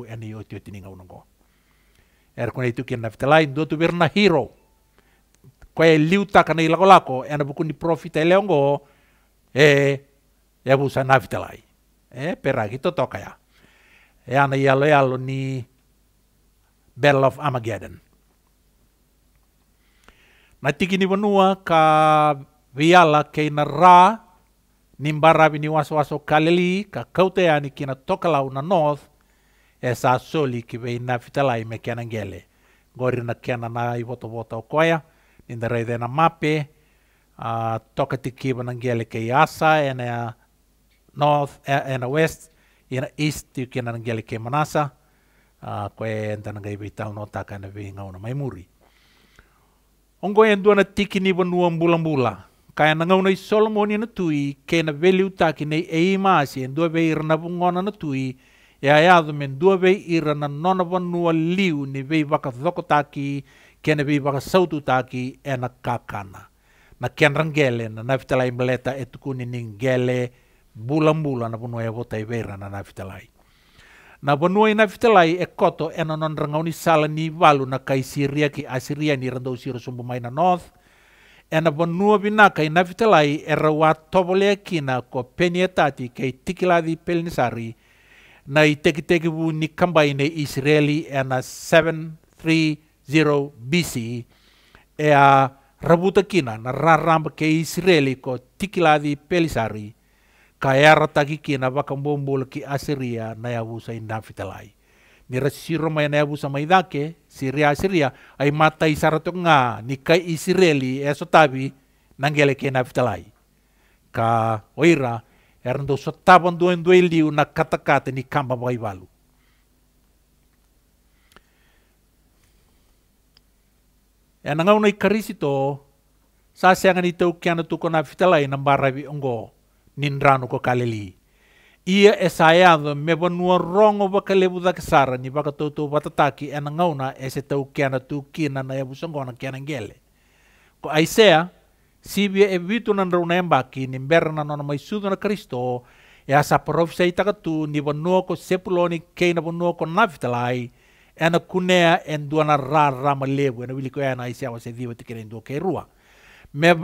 e ni oti tio tininga unango. Er kuna itu kia na fitalai tu bir na hero. Kwa e liu taka na ilako lako ena na bukuni profita ele ongo e ya busa na fitalai. E peragi to toka ya. E ana yalo yalo e ni Battle of Armageddon. Na tiki ni wanua ka viala kei na raa nimbarabi ni waso-waso ka kaute kina tokalau na north e sa soli ki vei na fitalai me kiana ngele gori na kiana na i voto-voto o koia na mape uh, toka tikiva na ngele kei asa e na north e, na west i na east tiu kiana na ngele kei manasa uh, koe enta na ngai vei tau no taka na vei ngau na Ongo yang e dua na tiki ni benua mbula-mbula kaya na ngau na solomoni na tui ke na veliu taki nei e imasi en dua vei ira vungona na tui e ai adu men dua vei ira na nona vanua liu ni vei waka thoko taki ke na vei waka sautu taki e na kakana na ken rangele na nafitalai mleta e tukuni ni ngele bula bula na vanua e vota i veira na nafitalai na vanua i nafitalai e koto e na non rangau ni sala ni valu na kaisiria ki asiria ni randau siro sumbu mai na north ena vanuavina kai navitalai era tobole kina ko penyetati kei tikiladi pelinisari na i tekitekivu ni kambai Israeli ena 730 BC e a kina na raramba ke Israeli ko tikiladi pelisari ka e kina takikina vakabombol ki Asiria na yavusa e ina navitalai. Ni siro mai e na yavusa mai dake Syria Siria ai mata isaratu nga ni kai Israeli e sotabi nangele ke naftalai ka oira erndo sotaban duen duen liu na katakate ni kamba bai balu e nangau karisito sa siangan itau kiana tuko naftalai nambarabi ongo nindrano ko kaleli ia e saiado me vanua rongo vakalevu dakesara ni vakatoutou vatataki e na gauna e se taukeana tukina na evusagona kianagele ko aisea sibia e vitunanrau na ebaki ni bera na nona maisudu na kristo e a sa porofisai takatu ni ko sepuloni kei na vanua ko nafitalai e na kunea e dua na rarā malevu e na e na aisea vaseici vatikere dua kei rua me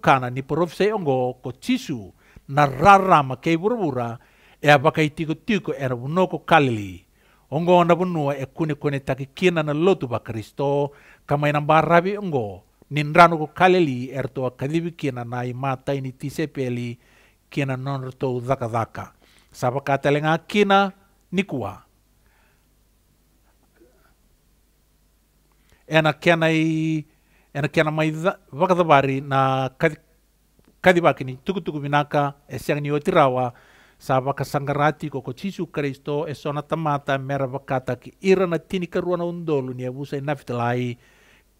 kana ni porofisai ongo ko jisu na rarama kei vuravura e apaka i tikutiko e ravunoko kalili ongo na bunua e kune kune taki kina na lotu pa kristo kama ina barabi ongo ninrano ko kalili era rtoa kadibi kina na i mata ini tisepeli kina non rtou dhaka dhaka sapa katalenga kina nikua ena kena i ena kena mai vakacavari na kadi, kadi tukutuku minaka e siang ni otirawa sava ka sangarati ko koko chisu kristo e sona tamata e mera vakata ki ira na tini karuana undolu ni avusa e i nafitalai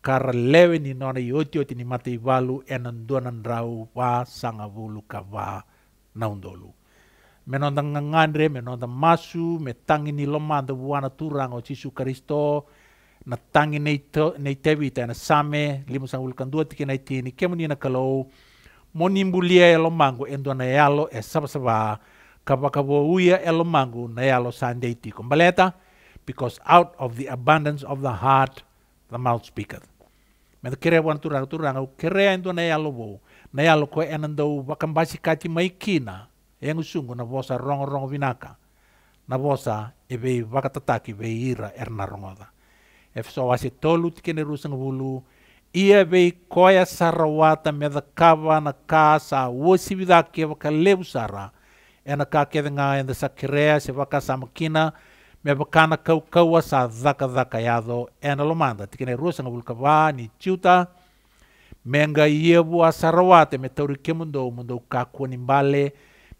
kara lewe ni nona i oti ni mata i valu e na dua na sangavulu ka kava na undolu Menonda ngangandre, menonda masu me tangi ni lomanda vuana turang o chisu kristo na tangi nei, to, nei tevi na same kandua tiki nei tini na kalou monimbulia e lomango e dua e alo e kapakabuuya elomangu nayalo sandeiti kumbaleta, because out of the abundance of the heart the mouth speaketh. Met kere wan turang turang kere endo nayalo bo, nayalo ko enando bakambasi kati maikina, yang usungu na bosa rong rong vinaka, na bosa ebe bakatataki be ira erna rongoda. Ef so wasi tolu tikene rusang bulu, ia be koya sarawata me the kava na kasa, wosi vidaki baka lebu ena kakevega e de sakirea se vakasamakina me vakana kaukaua sa dhakadhaka yado ena lomada tikene ruasaga vulkavā ni ciuta me ga ia vua sarawa te me taurike mudou mudou kakua ni bale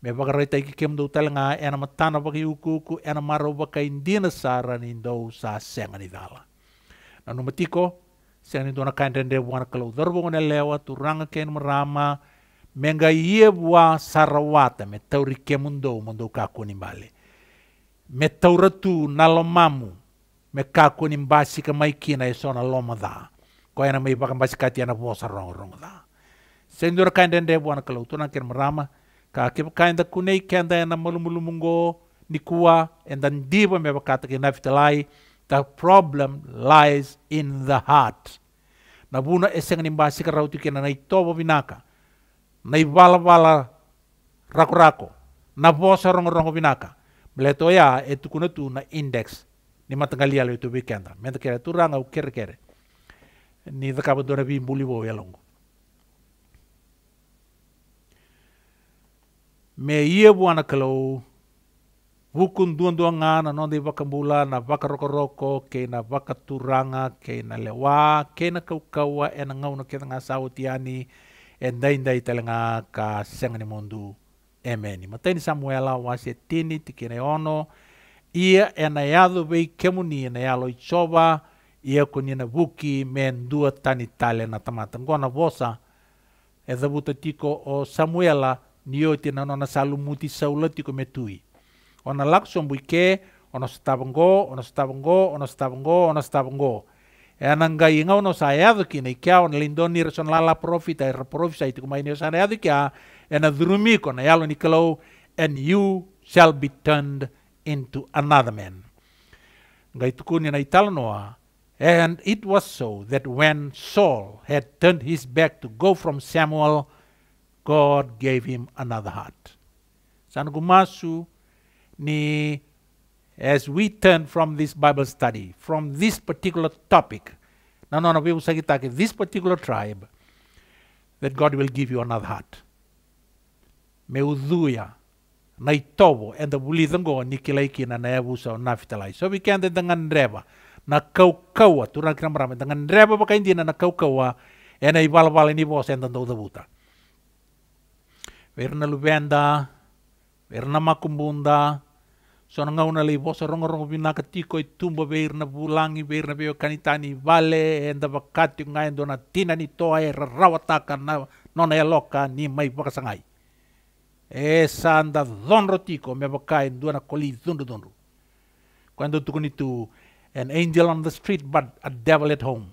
me vakarai taikike mudou talega ena matana vakiukuuku ena marau vakaidiana sa rani dou sa sega ni dala na numatiko sega ni dona kaedrede vuana kalau dorovogo na lewa turaga kena marama menga iebua sarawata me taurike mundou mundou kaku nimbale. Me tauratu nalomamu me kaku nimbasi ka maikina e sona loma dha. Ko ena mai baka mbasi kati ana vosa rong Sendura kainda ende e buana kalau tuna kir merama ka kipa kainda kunei kenda ena mungo nikua enda ndiba me bakata ki nafitalai the problem lies in the heart. Na buna eseng nimbasi ka rautu kena na na iwala bala rako-rako, na vosa rongo-rongo binaka. to ya etu tu na index, ni matangalia le tu weekenda, menta kere tu ranga kere-kere. Ni dakaba ya Me ia buana kalau wukun duan duan ngana non de na vaka roko roko ke na vaka turanga ke na lewa ke na kau e ngau na ke na E dai daidai telenga ka senga ni mundu emeni. Mateni Samuela wasi tini tikine ono ia e na yadu vei kemuni e na yalo ichova ia kunina buki me ndua tani tale na tamata. Ngona vosa e dhavuta tiko o Samuela nioti na nona salumuti saula tiko metui. Ona lakso mbuike, ona stavango, ona stavango, ona stavango, ona stavango. Ona stavango. And enangainga ono sa eaduki na ikea ona leindoni ira sona lala profita ira profisa iti kumaini sana eaduki a ena durumiko na yalo nikalou and you shall be turned into another man ngai tukuni na italo and it was so that when Saul had turned his back to go from Samuel God gave him another heart San gumasu ni as we turn from this Bible study, from this particular topic, no, no, no, we will say this particular tribe, that God will give you another heart. Meudhuia, naitovo, and the bulidongo nikilaiki na naevusa na fitalai. So we can dengan reba, na kaukawa. kaua, turan kira merame, dengan reba pakai indina na kau kaua, ena ibal bal ini bos entan tau Verna lubenda, verna makumbunda, so na ngau na lei bosa rongo rongo pina ka tiko i tumba beir na bulangi beir na beo kanitani vale e nda vakati ngai ndo na tina ni toa e rawataka na nona e loka ni mai pakasangai e sa nda zonro tiko me vakai ndua na koli dhundu dhundu kwendo tukuni tu an angel on the street but a devil at home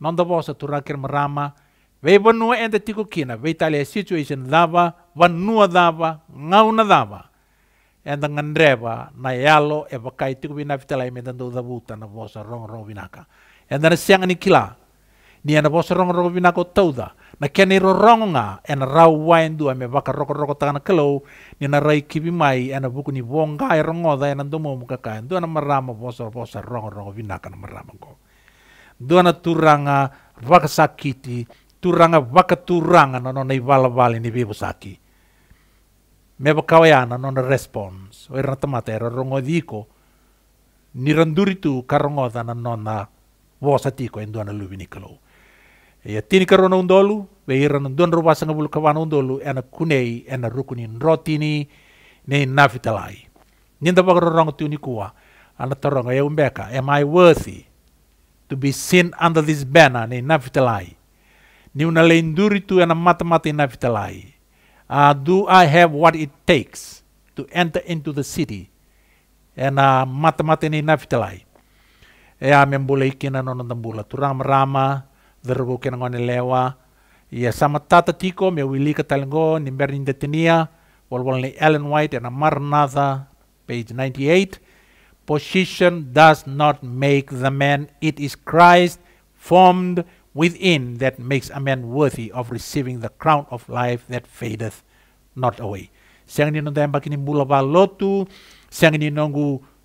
Nanda da bosa tu rakir marama vei vanua enda tiko kina vei tali a situation dava vanua dava ngau na dava enda ngandreva na yalo e vakai tiku vina vitala ime tando da na vosa rong rong binaka enda na siang ni kila ni ena vosa rong rong binaka tauda na kene ro nga ena rau wain dua me baka roko roko tangana kelo, ni na rai kibi mai ena buku ni bonga e oda ena domo muka kain dua na marama vosa vosa rong rong binaka na marama ko dua na turanga vaka sakiti turanga vaka turanga na nonai vala ni vivo sakiti me meba kawayana non response o irna tamatera rongodiko ni randuri tu karongoda na nona wosa tiko endo ana lubi kalo e tini karona undolu ve ira non duan rubasa ngabul kawana undolu ena kunei ena rukuni rotini ne nafitalai ninda bagro rongo tu nikua ana taronga e umbeka am i worthy to be seen under this banner ne nafitalai ni una lenduri tu ena mata mata nafitalai uh, do I have what it takes to enter into the city? And uh, matamata ni nafitalai. E a membulei kina no nandambula. Tu rama rama, dharbu kina ngone lewa. Ia sama tata tiko, me wili katalengo, nimber nindetinia, walwalni Ellen White and a Maranatha, page 98. Position does not make the man. It is Christ formed within that makes a man worthy of receiving the crown of life that fadeth not away. Siang ninong tayang pakini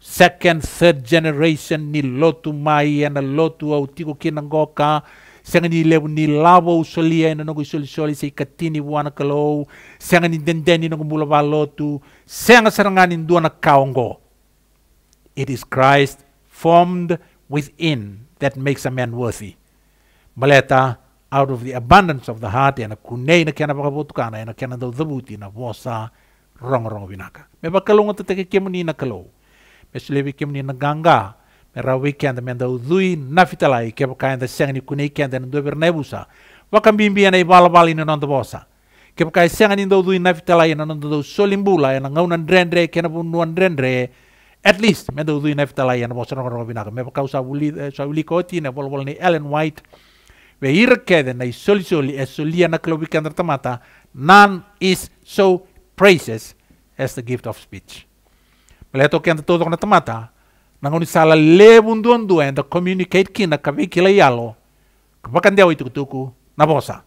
second, third generation ni lotu mai and a lotu au tiko kinangoka, siang ni lew ni lawo solia ina nongu soli soli si katini wana kalau, siang ni dendeni nongu mula pa lotu, siang saranganin duana kaongo. It is Christ formed within that makes a man worthy maleta out of the abundance of the heart ena kunei na kena pakaputukana ena kena dau dhabuti na vosa rongorongo vinaka me pakalongo te teke kemuni na kalou me sulevi kemuni na ganga me rawi kenda me dau dui na fitalai ke pakai enda sengani kunei kenda na dua bernebusa wakambimbi ena i balabali na nonda vosa ke pakai sengani dau dui na fitalai ena nonda dau solimbula ena ngaunan drendre kena bunuan drendre at least me dau dui na fitalai ena vosa rongorongo vinaka me pakau sa wuli eh, sa wuli koti na bolbol ni Ellen White ve irkeden ay solisoli e soliana klobikan ratamata, none is so precious as the gift of speech. Meleto kenta todo kona tamata, nangoni sala lebun duan duan da communicate kina kabe kila yalo, kapakan dia itu tuku na bosa.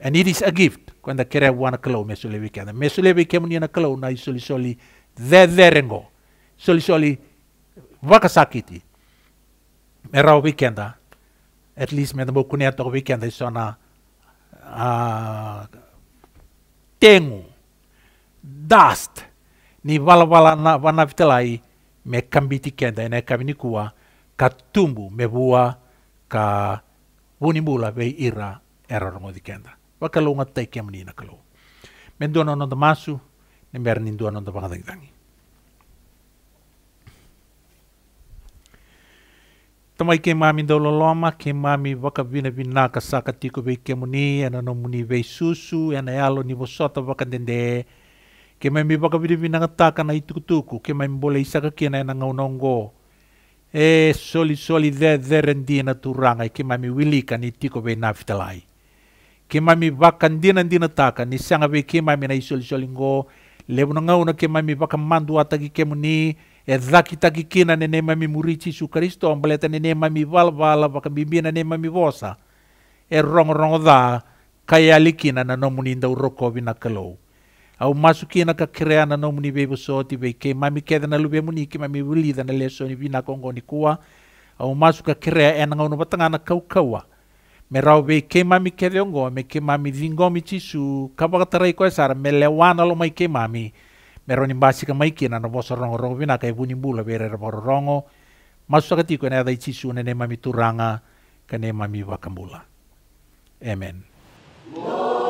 And it is a gift. Kwenda kere wana kalau mesule weekend. Mesule weekend ni na kalau na isoli soli dederengo. Soli soli wakasakiti. Merau weekenda. at least me τον kunia to weekend ona a tengu dust ni vala vala na wana vitelai me kambiti kenda ene kamini kua ka tumbu me bua ka vunimula ve ira mo e di kenda Wakalo ngatai kemani na kalu mendono no damasu ne merni ndono da bangadangi Tamai ke mami dolo loma, ke mami waka vina vinaka saka tiko vei ke muni, ana no muni vei susu, ana e alo ni vosota waka dende. Ke mami waka vina vinaka taka na itukutuku, ke mami bole isaka ena ngau nongo E soli soli dhe dhe rendina turanga, ke mami wilika ni tiko vei nafitalai. Ke mami waka ndina ndina taka, ni sanga vei ke mami na isoli soli ngo, lewu na ngauna ke mami waka mandu ataki ke muni, ke mami e dhaki taki kina ne nema ya murici ya su Kristo ombleta ne nema ya mi valvala waka bimbina nema mi vosa e rongorongo dha kai alikina na nomuni inda uroko vina kalou au masu kina ka na nomuni bebo soti be ke mami keda na lube muni ke mami wulida na leso ni vina kongo ni kua au masu ka krea e nangau no batangana kaukaua me rau be ke mami keda ongo me ke mami dingomi cisu kabakatarai koe sara me lewana lo mai ke mami meroni basika maikina na vosa rongorongo vinaka e bula vere ra vororongo masukakatiko ene ada icisune ne mamituranga ka ne mami vakabula amen